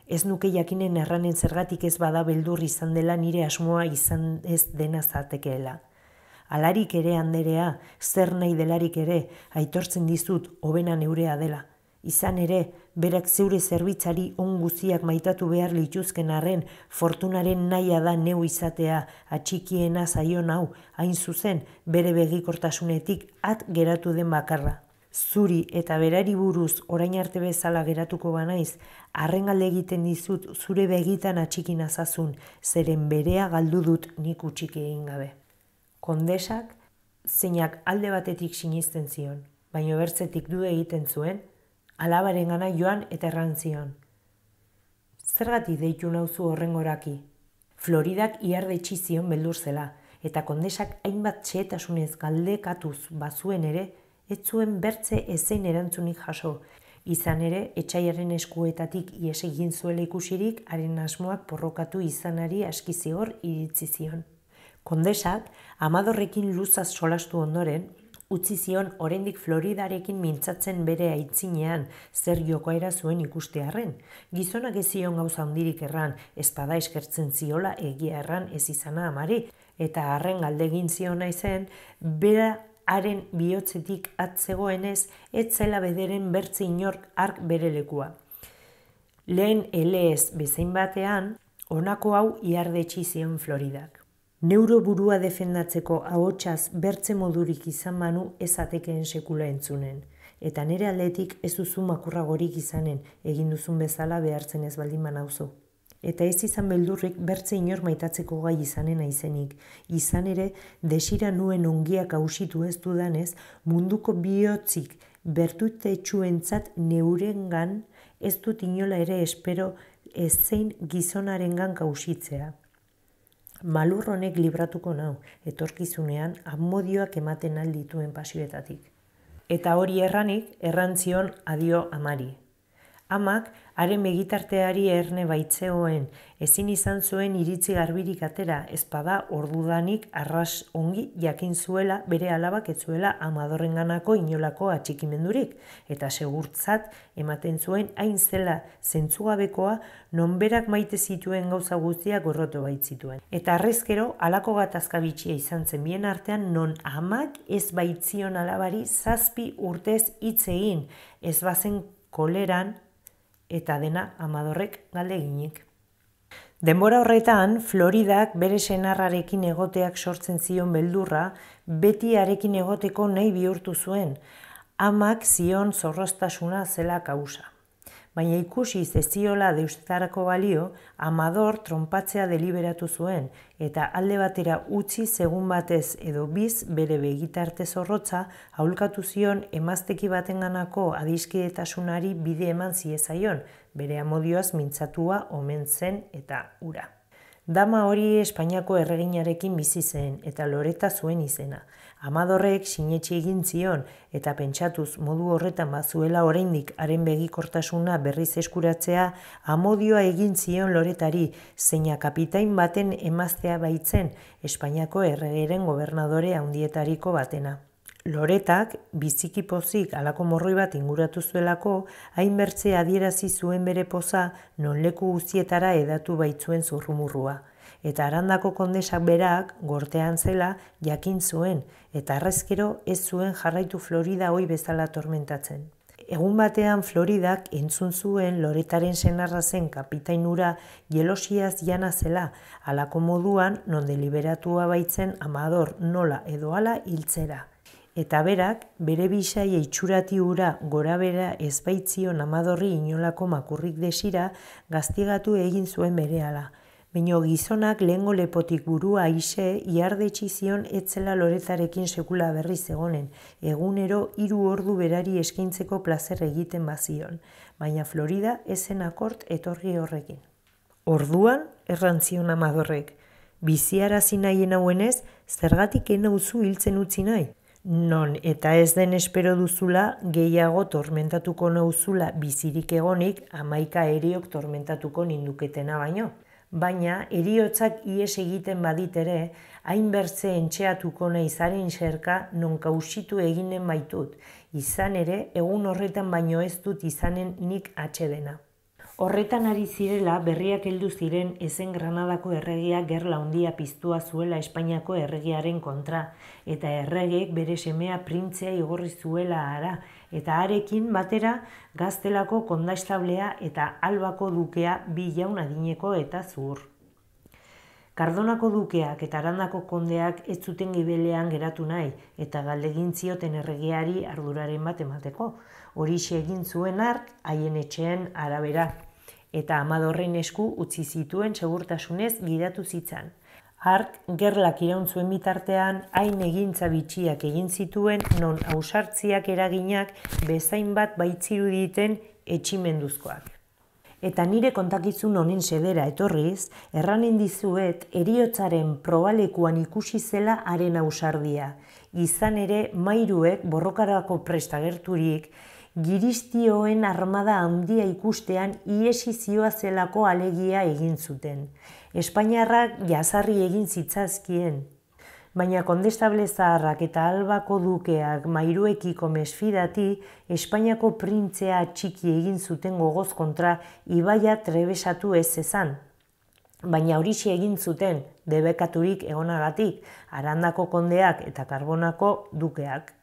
Ez nuke jakinen erranen zergatik ez bada beldur izan dela nire asmoa izan ez dena zatekeela. Alarik ere anderea, zer nahi delarik ere, aitortzen dizut, hobena neurea dela. Izan ere, berak zeure zerbitzari onguziak maitatu behar lituzken arren, fortunaren naia da neu izatea, atxikiena zaion hau, hain zuzen, bere begikortasunetik at geratu den bakarra. Zuri eta berari buruz orain arte bezala geratuko banaiz, arren egiten dizut zure begitan atxikina zazun, zeren berea galdu dut nik utxiki egin gabe. Kondesak, zeinak alde batetik sinisten zion, baino bertzetik du egiten zuen, alabaren gana joan eta Zergati deitu nauzu horrengoraki. Floridak iarde txizion beldur zela, eta kondesak hainbat txetasunez galdekatuz bazuen ere, ez zuen bertze ezein erantzunik jaso, izan ere etxaiaren eskuetatik iese egin zuela ikusirik haren asmoak porrokatu izanari askizior iritzi zion. Kondesak, amadorrekin luzaz solastu ondoren, utzi zion orendik Floridarekin mintzatzen bere aitzinean zer jokoa era zuen ikustearren. Gizonak ez zion gauza hondirik erran, ez bada eskertzen ziola egia erran ez izana amari, eta harren galdegin zion naizen, bera haren bihotzetik atzegoenez ez, zela bederen bertzi inork ark bere lekua. Lehen elez bezein batean, honako hau iardetxi zion Floridak. Neuroburua burua defendatzeko ahotsaz bertze modurik izan manu ezatekeen sekula entzunen. Eta nire aldetik ez duzu makurragorik izanen, egin duzun bezala behartzen ez baldin manauzo. Eta ez izan beldurrik bertze inormaitatzeko gai izanen aizenik. Izan ere, desira nuen ongiak hausitu ez dudanez, munduko bihotzik bertute txuentzat neurengan ez dut inola ere espero ez zein gizonaren gan kausitzea. Malur honek libratuko nau, etorkizunean amodioak ematen aldituen pasioetatik. Eta hori erranik, errantzion adio amari. Amak, Haren begitarteari erne baitzeoen, ezin izan zuen iritzi garbirik atera, espada ordudanik arras ongi jakin zuela bere alabak etzuela amadorren inolako atxikimendurik, eta segurtzat ematen zuen hain zela zentzugabekoa nonberak maite zituen gauza guztiak gorrotu baitzituen. Eta arrezkero, alako gat azkabitxia izan zen bien artean, non amak ez baitzion alabari zazpi urtez itzein, ez bazen koleran eta dena amadorrek galde Denbora horretan, Floridak bere senarrarekin egoteak sortzen zion beldurra, beti arekin egoteko nahi bihurtu zuen, amak zion zorrostasuna zela kausa baina ikusi zeziola deuztarako balio, amador trompatzea deliberatu zuen, eta alde batera utzi segun batez edo biz bere begitarte zorrotza, haulkatu zion emazteki batenganako adiskidetasunari bide eman ziezaion, bere amodioaz mintzatua omen zen eta ura. Dama hori Espainiako erreginarekin bizi zen eta Loreta zuen izena. Amadorrek sinetxe egin zion eta pentsatuz modu horretan bazuela oraindik haren begikortasuna berriz eskuratzea amodioa egin zion loretari zeina kapitain baten emaztea baitzen Espainiako erregeren gobernadore handietariko batena. Loretak biziki pozik alako morroi bat inguratu zuelako hainbertzea adierazi zuen bere poza non leku guztietara edatu baitzuen zurrumurrua eta arandako kondesak berak gortean zela jakin zuen, eta arrezkero ez zuen jarraitu Florida hoi bezala tormentatzen. Egun batean Floridak entzun zuen loretaren senarra zen kapitainura jelosiaz jana zela, alako moduan non deliberatua baitzen amador nola edo ala hiltzera. Eta berak, bere bisai eitzurati ura gora bera ez amadorri inolako makurrik desira gaztigatu egin zuen bere ala. Baina gizonak lehen lepotik burua ise, iarde txizion etzela loretzarekin sekula berri zegonen, egunero hiru ordu berari eskintzeko plazer egiten bazion, baina Florida ezen akort etorri horrekin. Orduan, errantzion amadorrek, Biziarazinaien nahien hauen zergatik ena hiltzen utzi nahi. Non, eta ez den espero duzula, gehiago tormentatuko nauzula bizirik egonik amaika eriok tormentatuko ninduketena baino baina eriotzak ies egiten badit ere, hainbertze entxeatuko nahi zaren xerka non kausitu eginen baitut, izan ere egun horretan baino ez dut izanen nik atxedena. Horretan ari zirela berriak heldu ziren ezen Granadako erregia gerla handia piztua zuela Espainiako erregiaren kontra, eta erregeek bere semea printzea igorri zuela ara, eta arekin batera gaztelako kondaistablea eta albako dukea bi jaun adineko eta zuhur. Kardonako dukeak eta arandako kondeak ez zuten gibelean geratu nahi eta galdegin zioten erregeari arduraren bat emateko. Horixe egin zuen hart haien etxean arabera eta amadorren esku utzi zituen segurtasunez gidatu zitzan. Hark gerlak iraun zuen bitartean hain egintza bitxiak egin zituen non ausartziak eraginak bezain bat baitziru diten etximenduzkoak. Eta nire kontakitzun honen sedera etorriz, erranen dizuet eriotzaren probalekuan ikusi zela haren ausardia. Izan ere, mairuek borrokarako prestagerturik, giristioen armada handia ikustean iesizioa zelako alegia egin zuten. Espainiarrak jazarri egin zitzazkien. Baina kondestable eta albako dukeak mairuekiko mesfidati, Espainiako printzea txiki egin zuten gogoz kontra ibaia trebesatu ez ezan. Baina horixi egin zuten, debekaturik egonagatik, arandako kondeak eta karbonako dukeak.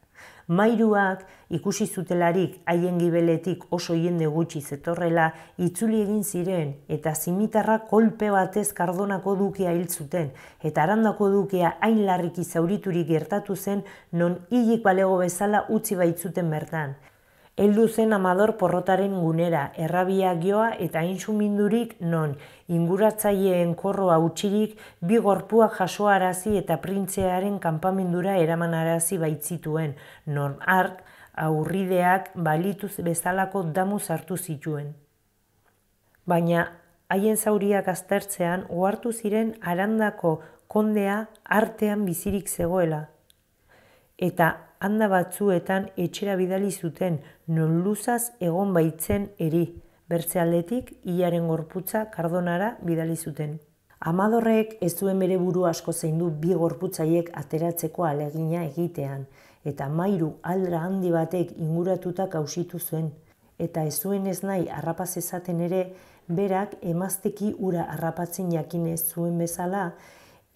Mairuak, ikusi zutelarik haien gibeletik oso jende gutxi zetorrela itzuli egin ziren eta zimitarra kolpe batez kardonako dukea hil zuten eta arandako dukea hain larriki zauriturik gertatu zen non hilik balego bezala utzi baitzuten bertan. Eldu zen amador porrotaren gunera, errabia gioa eta insumindurik non, inguratzaileen korroa utxirik, bi gorpua jasoarazi eta printzearen kanpamendura eraman arazi baitzituen, non ark, aurrideak balituz bezalako damu hartu zituen. Baina haien zauriak aztertzean ohartu ziren arandako kondea artean bizirik zegoela. Eta handa batzuetan etxera bidali zuten non luzaz egon baitzen eri, bertze aldetik hilaren gorputza kardonara bidali zuten. Amadorrek ez zuen bere buru asko zein du bi gorputzaiek ateratzeko alegina egitean, eta mairu aldra handi batek inguratuta kausitu zuen, eta ez zuen ez nahi arrapaz ezaten ere, berak emazteki ura arrapatzen jakinez zuen bezala,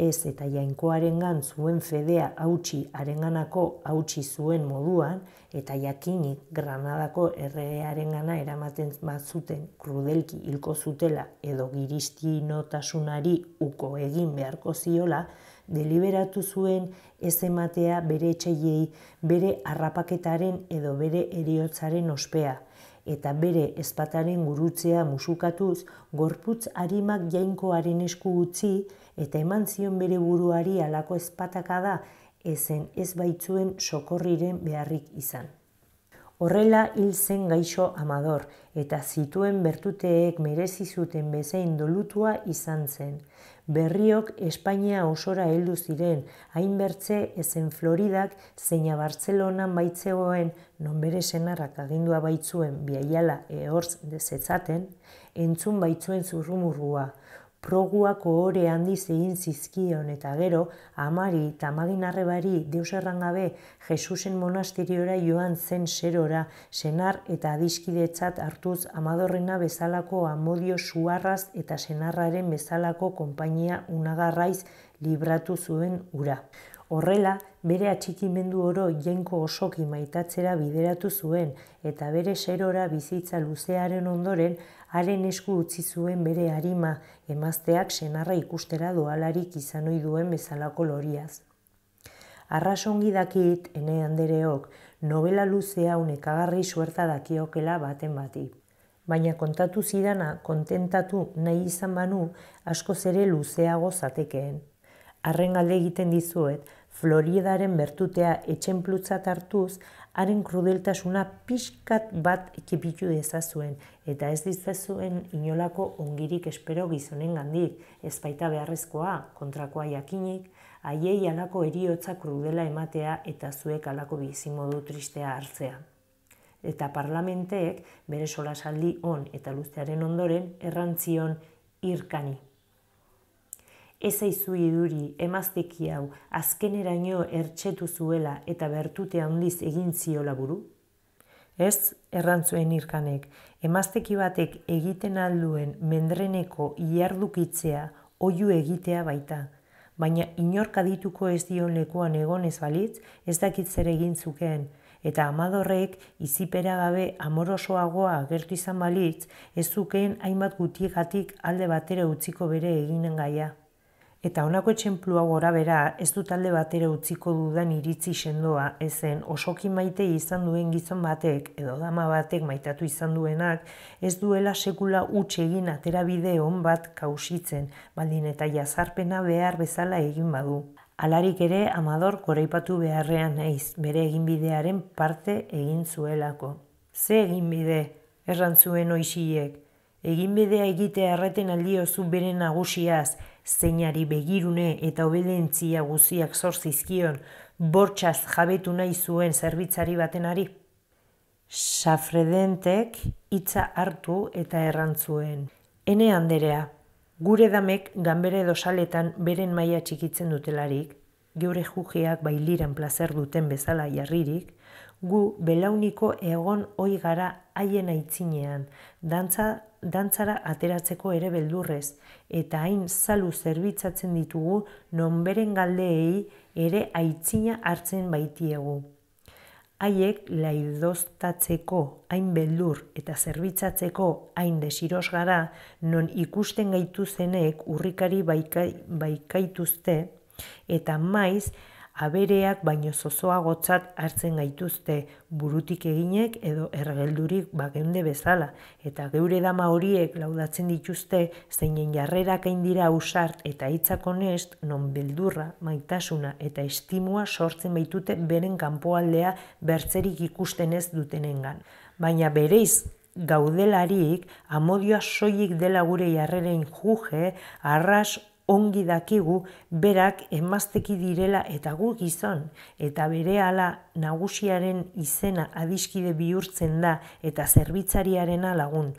ez eta jainkoarengan zuen fedea hautsi arenganako hautsi zuen moduan eta jakinik Granadako erregearengana eramaten batzuten krudelki hilko zutela edo giristi notasunari uko egin beharko ziola deliberatu zuen ez ematea bere etxeiei, bere harrapaketaren edo bere eriotzaren ospea, eta bere ezpataren gurutzea musukatuz, gorputz harimak jainkoaren esku utzi, eta eman zion bere buruari alako ezpataka da, ezen ez baitzuen sokorriren beharrik izan. Horrela hil zen gaixo amador, eta zituen bertuteek merezizuten bezein dolutua izan zen – berriok Espainia osora heldu ziren, hainbertze ezen Floridak zeina Barcelona baitzegoen non bere senarrak agindua baitzuen biaiala ehorz dezetzaten, entzun baitzuen zurrumurgua proguako ohore handiz egin zizkion eta gero, amari tamagin arrebari gabe Jesusen monasteriora joan zen serora, senar eta adiskidetzat hartuz amadorrena bezalako amodio suarraz eta senarraren bezalako konpainia unagarraiz libratu zuen ura. Horrela, bere atxikimendu oro jenko osoki maitatzera bideratu zuen eta bere serora bizitza luzearen ondoren haren esku utzi zuen bere harima emazteak senarra ikustera doalarik izan ohi duen bezalako loriaz. Arrasongi dakit, ene handereok, novela luzea unekagarri suerta dakiokela baten bati. Baina kontatu zidana, kontentatu nahi izan banu, asko ere luzeago zatekeen. Arren egiten dizuet, Floridaren bertutea etxenplutzat hartuz, haren krudeltasuna pixkat bat ekipitu dezazuen, eta ez dizazuen inolako ongirik espero gizonen gandik, ez baita beharrezkoa, kontrakoa jakinik, haiei alako eriotza krudela ematea eta zuek alako bizimodu tristea hartzea. Eta parlamenteek bere solasaldi on eta luztearen ondoren errantzion irkani ezaizu iduri emazteki hau azkeneraino ertxetu zuela eta bertute handiz egin ziola buru? Ez, errantzuen irkanek, emazteki batek egiten alduen mendreneko iardukitzea oiu egitea baita, baina inorka dituko ez dion lekuan egon ez balitz, ez dakit zer egin zukeen, eta amadorrek izipera gabe amorosoagoa gertu izan balitz, ez zukeen hainbat gutiegatik alde batera utziko bere eginen gaia. Eta honako etxemplu hau gora bera, ez du talde batera utziko dudan iritzi sendoa, ezen osoki maite izan duen gizon batek, edo dama batek maitatu izan duenak, ez duela sekula utxe egin atera bide hon bat kausitzen, baldin eta jazarpena behar bezala egin badu. Alarik ere, amador koreipatu beharrean naiz, bere eginbidearen parte egin zuelako. Ze eginbide, errantzuen oisiek, Egin bidea egite erreten aldiozu bere nagusiaz, zeinari begirune eta obedentzia guziak zorzizkion, bortxaz jabetu nahi zuen zerbitzari batenari. Safredentek hitza hartu eta errantzuen. Ene handerea, gure damek ganbere dosaletan beren maila txikitzen dutelarik, geure jugeak bailiran plazer duten bezala jarririk, gu belauniko egon hoi gara haien aitzinean, dantza, dantzara ateratzeko ere beldurrez, eta hain salu zerbitzatzen ditugu nonberen galdeei ere aitzina hartzen baitiegu. Haiek laidoztatzeko hain beldur eta zerbitzatzeko hain desiroz gara, non ikusten gaitu zenek urrikari baikaituzte, eta maiz abereak baino zozoa gotzat hartzen gaituzte burutik eginek edo ergeldurik bageunde bezala. Eta geure dama horiek laudatzen dituzte zeinen jarrerak dira usart eta itzakonest non beldurra, maitasuna eta estimua sortzen baitute beren kanpoaldea bertzerik ikusten ez dutenengan. Baina bereiz gaudelarik amodioa soilik dela gure jarreren juge arras ongi dakigu berak emazteki direla eta gu gizon, eta bere ala nagusiaren izena adiskide bihurtzen da eta zerbitzariaren lagun.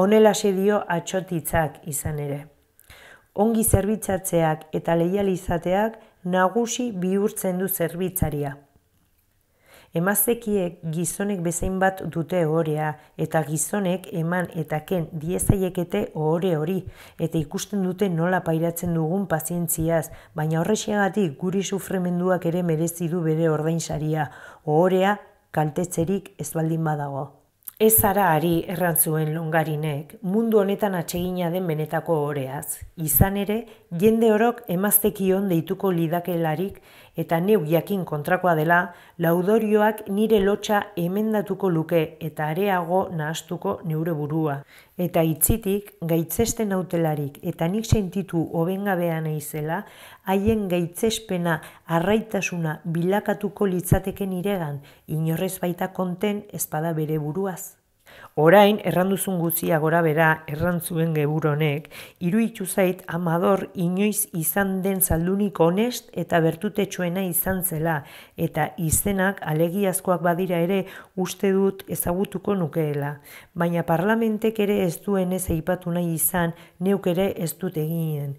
Honela dio atxotitzak izan ere. Ongi zerbitzatzeak eta leializateak nagusi bihurtzen du zerbitzaria. Emazekiek gizonek bezain bat dute horea, eta gizonek eman eta ken diezaiekete ohore hori eta ikusten dute nola pairatzen dugun pazientziaz, baina horrexiagatik guri sufremenduak ere merezi du bere ordainsaria, ohorea kaltetzerik ez baldin badago. Ez zara ari errantzuen zuen longarinek, mundu honetan atsegina den benetako oreaz. Izan ere, jende orok emaztekion deituko lidakelarik eta neu jakin kontrakoa dela, laudorioak nire lotxa emendatuko luke eta areago nahastuko neure burua. Eta itzitik, gaitzesten autelarik eta nik sentitu obengabean eizela, haien gaitzespena arraitasuna bilakatuko litzateke niregan, inorrez baita konten ezpada bere buruaz. Orain erranduzun guztia gora bera errantzuen gebur honek zait amador inoiz izan den zaldunik honest eta bertutetxuena izan zela eta izenak alegiazkoak badira ere uste dut ezagutuko nukeela baina parlamentek ere ez duen ez aipatu nahi izan neuk ere ez dut eginen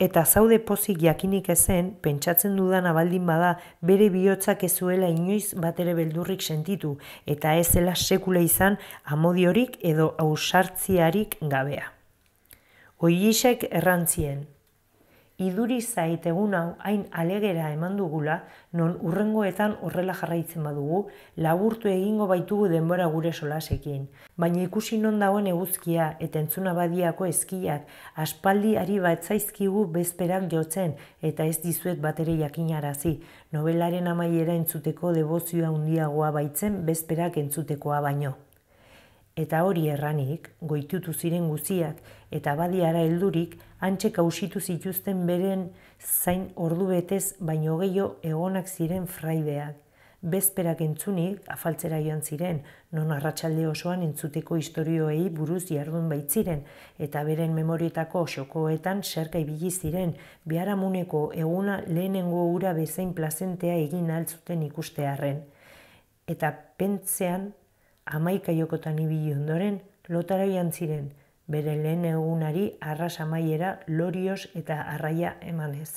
eta zaude pozik jakinik ezen, pentsatzen dudan abaldin bada, bere bihotzak ezuela inoiz batere beldurrik sentitu, eta ez zela sekula izan amodiorik edo ausartziarik gabea. Oilisek errantzien, iduri zait egun hau hain alegera eman dugula, non urrengoetan horrela jarraitzen badugu, laburtu egingo baitugu denbora gure solasekin. Baina ikusi non dagoen eguzkia eta entzuna badiako eskiak, aspaldi ari bat zaizkigu bezperan jotzen eta ez dizuet batere jakinarazi, nobelaren amaiera entzuteko debozioa handiagoa baitzen bezperak entzutekoa baino. Eta hori erranik, goitutu ziren guziak eta badiara eldurik, antxe kausitu zituzten beren zain ordu betez baino gehiago egonak ziren fraideak. Bezperak entzunik afaltzera joan ziren, non arratsalde osoan entzuteko istorioei buruz jardun baitziren, eta beren memorietako xokoetan serka ibili ziren, biharamuneko eguna lehenengo ura bezain plazentea egin altzuten ikustearen. Eta pentzean amaika jokotan ibili ondoren, lotara ziren, bere lehen egunari arras amaiera lorios eta arraia emanez.